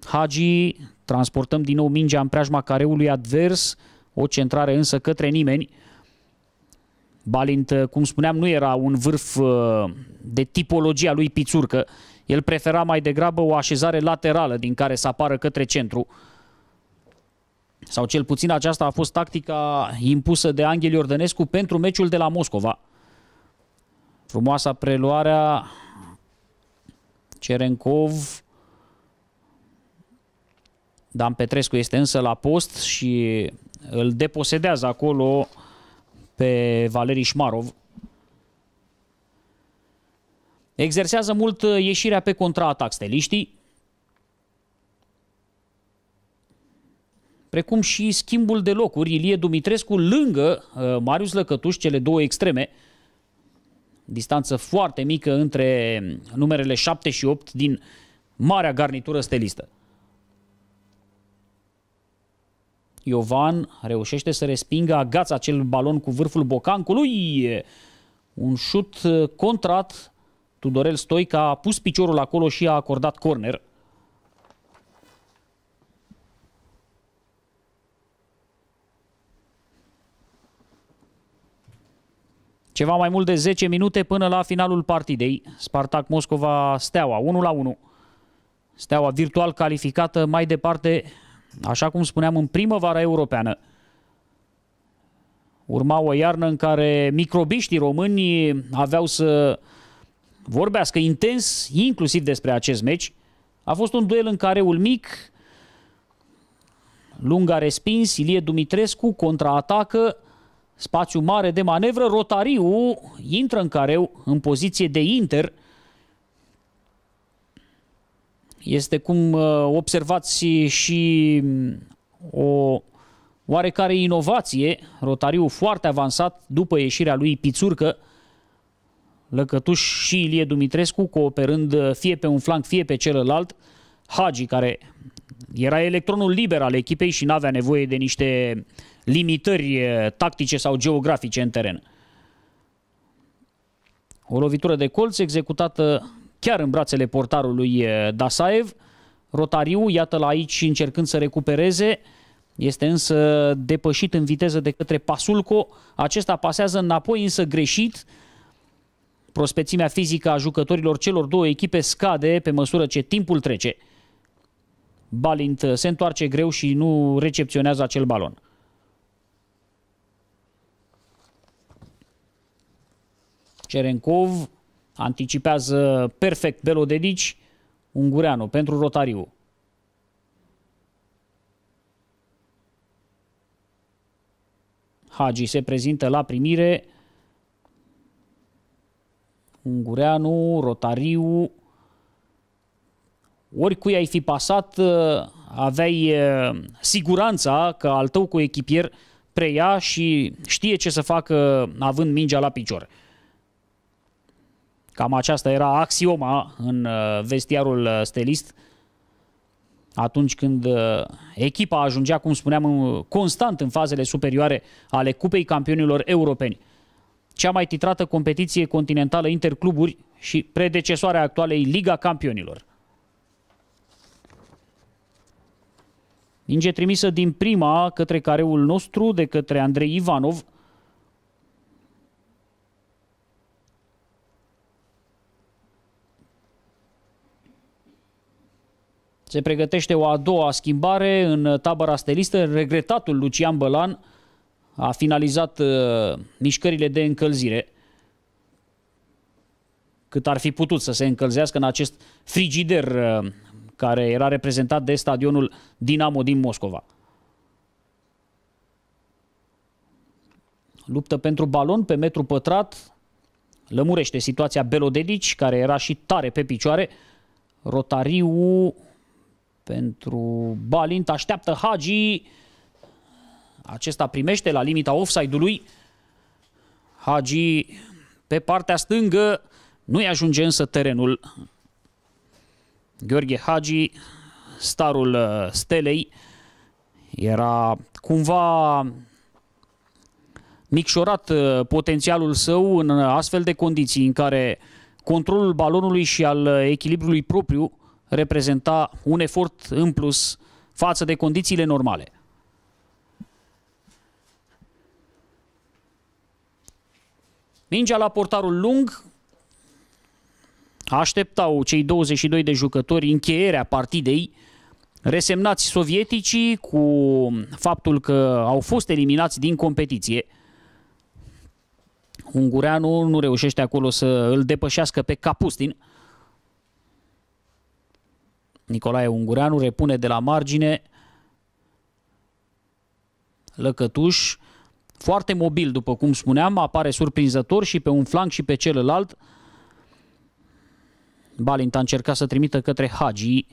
Hagi, transportăm din nou mingea în preajma careului advers, o centrare însă către nimeni. Balint, cum spuneam, nu era un vârf uh, de tipologia lui Pițurcă. El prefera mai degrabă o așezare laterală din care să apară către centru. Sau cel puțin aceasta a fost tactica impusă de Anghel Iordănescu pentru meciul de la Moscova. Frumoasa preluarea Cerencov. Dan Petrescu este însă la post și îl deposedează acolo pe Valerii Șmarov. Exersează mult ieșirea pe contraatac steliștii. Precum și schimbul de locuri, Ilie Dumitrescu lângă uh, Marius Lăcătuș, cele două extreme, distanță foarte mică între numerele 7 și 8 din marea garnitură stelistă. Iovan reușește să respingă agața acel balon cu vârful bocancului. Un șut contrat. Tudorel Stoica a pus piciorul acolo și a acordat corner. Ceva mai mult de 10 minute până la finalul partidei. Spartak Moscova Steaua 1 la 1. Steaua virtual calificată mai departe, așa cum spuneam, în primăvara europeană. Urma o iarnă în care microbiștii români aveau să vorbească intens, inclusiv despre acest meci. A fost un duel în care ul mic, lung a respins, Ilie Dumitrescu contraatacă, Spațiu mare de manevră, Rotariu intră în careu în poziție de Inter. Este cum uh, observați și mm, o oarecare inovație, Rotariu foarte avansat după ieșirea lui Pițurcă, Lăcătuș și Ilie Dumitrescu cooperând uh, fie pe un flanc, fie pe celălalt. Hagi, care era electronul liber al echipei și n-avea nevoie de niște uh, limitări eh, tactice sau geografice în teren. O lovitură de colț executată chiar în brațele portarului eh, Dasaev. Rotariu, iată-l aici încercând să recupereze, este însă depășit în viteză de către Pasulco. Acesta pasează înapoi, însă greșit. Prospețimea fizică a jucătorilor celor două echipe scade pe măsură ce timpul trece. Balint eh, se întoarce greu și nu recepționează acel balon. Cerencov anticipează perfect Belodedici, Ungureanu pentru Rotariu. Hagi se prezintă la primire. Ungureanu, Rotariu. Oricui ai fi pasat, aveai eh, siguranța că al tău cu echipier preia și știe ce să facă având mingea la picior. Cam aceasta era axioma în uh, vestiarul uh, stelist atunci când uh, echipa ajungea, cum spuneam, constant în fazele superioare ale Cupei Campionilor Europeni. Cea mai titrată competiție continentală intercluburi și predecesoarea actualei Liga Campionilor. Minge trimisă din prima către careul nostru de către Andrei Ivanov, Se pregătește o a doua schimbare în tabăra stelistă. Regretatul Lucian Bălan a finalizat uh, mișcările de încălzire cât ar fi putut să se încălzească în acest frigider uh, care era reprezentat de stadionul Dinamo din Moscova. Luptă pentru balon pe metru pătrat. Lămurește situația Belodedici, care era și tare pe picioare. Rotariu pentru Balint. Așteaptă Hagi. Acesta primește la limita offside-ului. Hagi pe partea stângă. Nu-i ajunge însă terenul. Gheorghe Hagi, starul uh, stelei, era cumva micșorat uh, potențialul său în uh, astfel de condiții în care controlul balonului și al echilibrului propriu reprezenta un efort în plus față de condițiile normale. Mingea la portarul lung. Așteptau cei 22 de jucători încheierea partidei. Resemnați sovieticii cu faptul că au fost eliminați din competiție. Ungureanu nu reușește acolo să îl depășească pe Capustin. Nicolae Ungureanu repune de la margine Lăcătuș, foarte mobil, după cum spuneam, apare surprinzător și pe un flanc și pe celălalt. Balint a încercat să trimită către Hagi.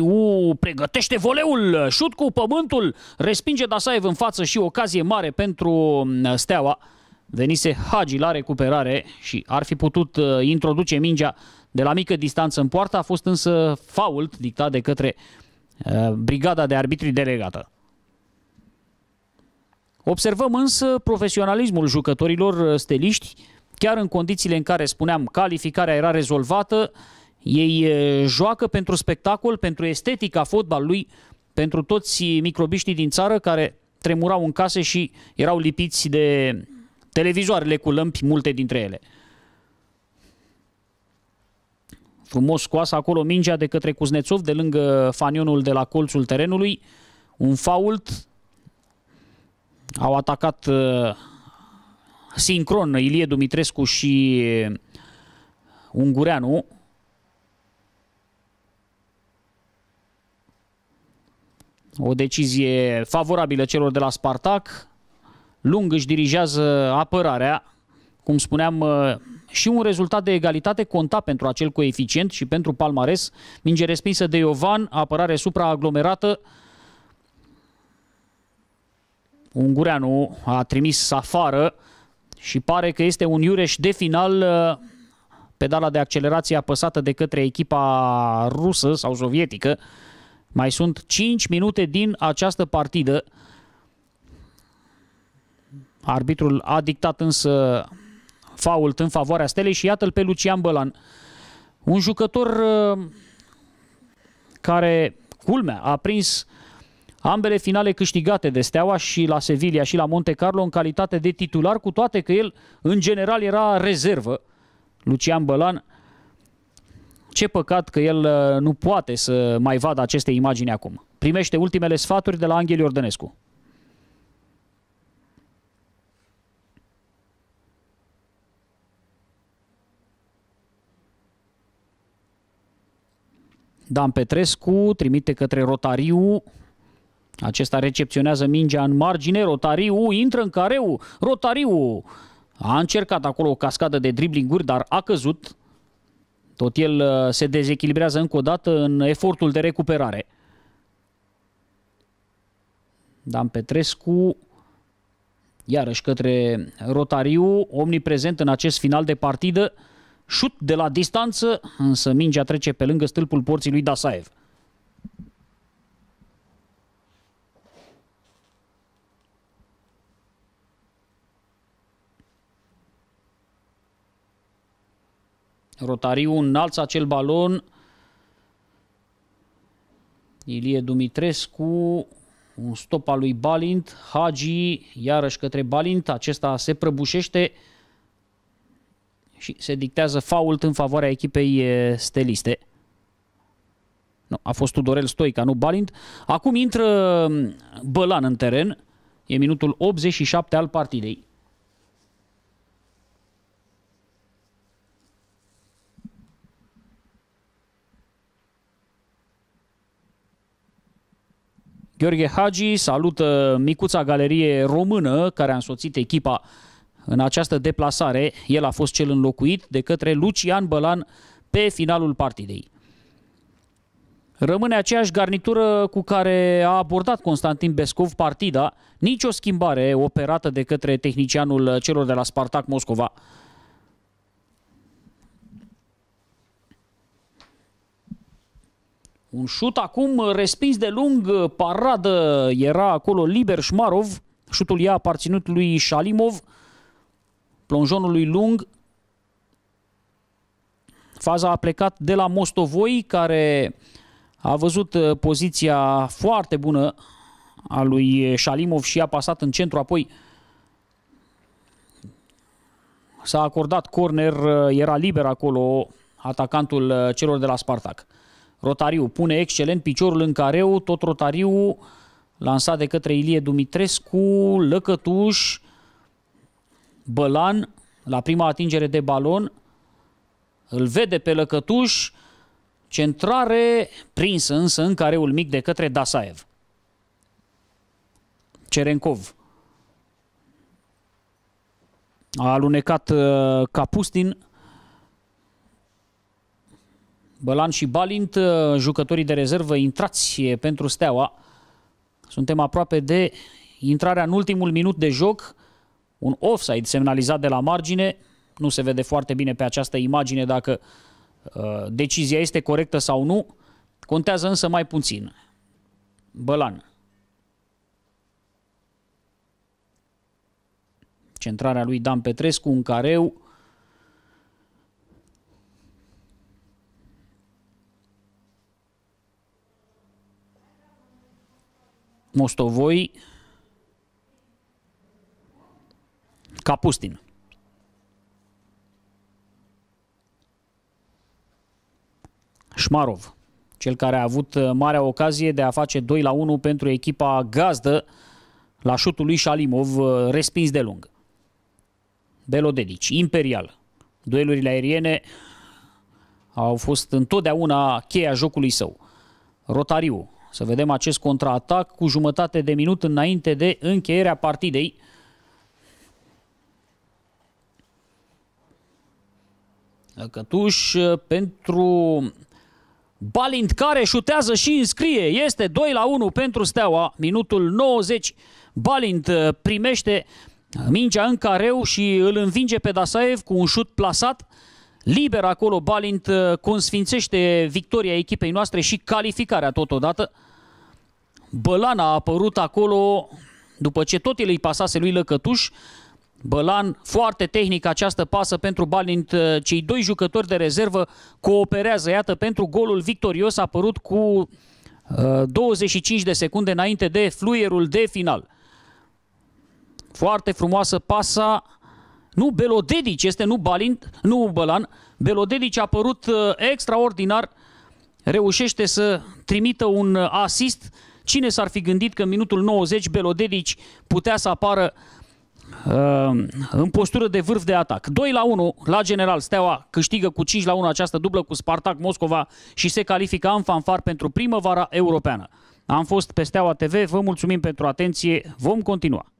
u pregătește voleul, șut cu pământul, respinge Dasaev în față și ocazie mare pentru mm, Steaua. Venise Hagi la recuperare și ar fi putut uh, introduce mingea de la mică distanță în poartă a fost însă fault dictat de către uh, brigada de arbitri delegată. Observăm însă profesionalismul jucătorilor uh, steliști, chiar în condițiile în care, spuneam, calificarea era rezolvată, ei uh, joacă pentru spectacol, pentru estetica fotbalului, pentru toți microbiștii din țară care tremurau în case și erau lipiți de televizoarele cu lămpi, multe dintre ele. Frumos scoasă acolo mingea de către Cuznețov de lângă fanionul de la colțul terenului. Un fault. Au atacat uh, sincron Ilie Dumitrescu și uh, Ungureanu. O decizie favorabilă celor de la Spartac. Lung își dirigează apărarea. Cum spuneam, uh, și un rezultat de egalitate conta pentru acel coeficient și pentru palmares. Minge respinsă de Iovan, apărare supraaglomerată. Ungureanu a trimis afară și pare că este un iureș de final. Uh, pedala de accelerație apăsată de către echipa rusă sau sovietică. Mai sunt 5 minute din această partidă. Arbitrul a dictat însă fault în favoarea stelei și iată-l pe Lucian Bălan. Un jucător uh, care, culmea, a prins ambele finale câștigate de Steaua și la Sevilla și la Monte Carlo în calitate de titular, cu toate că el în general era rezervă. Lucian Bălan, ce păcat că el uh, nu poate să mai vadă aceste imagini acum. Primește ultimele sfaturi de la Anghel Iordănescu. Dan Petrescu trimite către Rotariu. Acesta recepționează mingea în margine. Rotariu intră în careu. Rotariu a încercat acolo o cascadă de driblinguri, dar a căzut. Tot el uh, se dezechilibrează încă o dată în efortul de recuperare. Dan Petrescu iarăși către Rotariu, omniprezent în acest final de partidă. Șut de la distanță, însă mingea trece pe lângă stâlpul porții lui Dasaev. Rotariu înalță acel balon. Ilie Dumitrescu, un stop al lui Balint, Hagi iarăși către Balint, acesta se prăbușește, și se dictează fault în favoarea echipei steliste. Nu, a fost Tudorel Stoica, nu Balint. Acum intră Bălan în teren. E minutul 87 al partidei. Gheorghe Hagi salută micuța galerie română care a însoțit echipa în această deplasare, el a fost cel înlocuit de către Lucian Bălan pe finalul partidei. Rămâne aceeași garnitură cu care a abordat Constantin Bescov partida, nicio schimbare operată de către tehnicianul celor de la Spartak Moscova. Un șut acum respins de lung, paradă, era acolo liber Șmarov, șutul i-a aparținut lui Shalimov, plonjonului lung, faza a plecat de la Mostovoi, care a văzut uh, poziția foarte bună a lui Shalimov uh, și a pasat în centru, apoi s-a acordat corner, uh, era liber acolo atacantul celor de la Spartak. Rotariu pune excelent piciorul în careu, tot Rotariu lansat de către Ilie Dumitrescu, Lăcătuș, Bălan, la prima atingere de balon, îl vede pe Lăcătuș, centrare prinsă însă în careul mic de către Dasaev. Cerencov. a alunecat uh, Capustin, Bălan și Balint, uh, jucătorii de rezervă, intrați pentru Steaua. Suntem aproape de intrarea în ultimul minut de joc un offside semnalizat de la margine. Nu se vede foarte bine pe această imagine dacă uh, decizia este corectă sau nu. Contează însă mai puțin. Bălan. Centrarea lui Dan Petrescu, un careu. Mostovoi. Capustin. Șmarov, cel care a avut uh, marea ocazie de a face 2 la 1 pentru echipa gazdă la șutul lui Shalimov, uh, respins de lung. Belodedici, imperial. Duelurile aeriene au fost întotdeauna cheia jocului său. Rotariu, să vedem acest contraatac cu jumătate de minut înainte de încheierea partidei. Cătuș uh, pentru Balint care șutează și înscrie. Este 2 la 1 pentru Steaua. Minutul 90. Balint uh, primește uh, mingea în careu și îl învinge pe Dasaev cu un șut plasat. Liber acolo Balint consfințește victoria echipei noastre și calificarea totodată. Bălana a apărut acolo după ce tot el îi pasase lui Lăcătuș. Bălan, foarte tehnic această pasă pentru Balint. Uh, cei doi jucători de rezervă cooperează, iată, pentru golul victorios apărut cu 25 uh, de secunde înainte de fluierul de final. Foarte frumoasă pasa. Nu, Belodedici, este, nu Balint, nu Bălan. Belodedici a apărut uh, extraordinar. Reușește să trimită un asist. Cine s-ar fi gândit că în minutul 90 Belodedici putea să apară Ehm, în postură de vârf de atac. 2 la 1 la general, Steaua câștigă cu 5 la 1 această dublă cu Spartak Moscova și se califică în fanfar pentru primăvara europeană. Am fost pe Steaua TV, vă mulțumim pentru atenție, vom continua.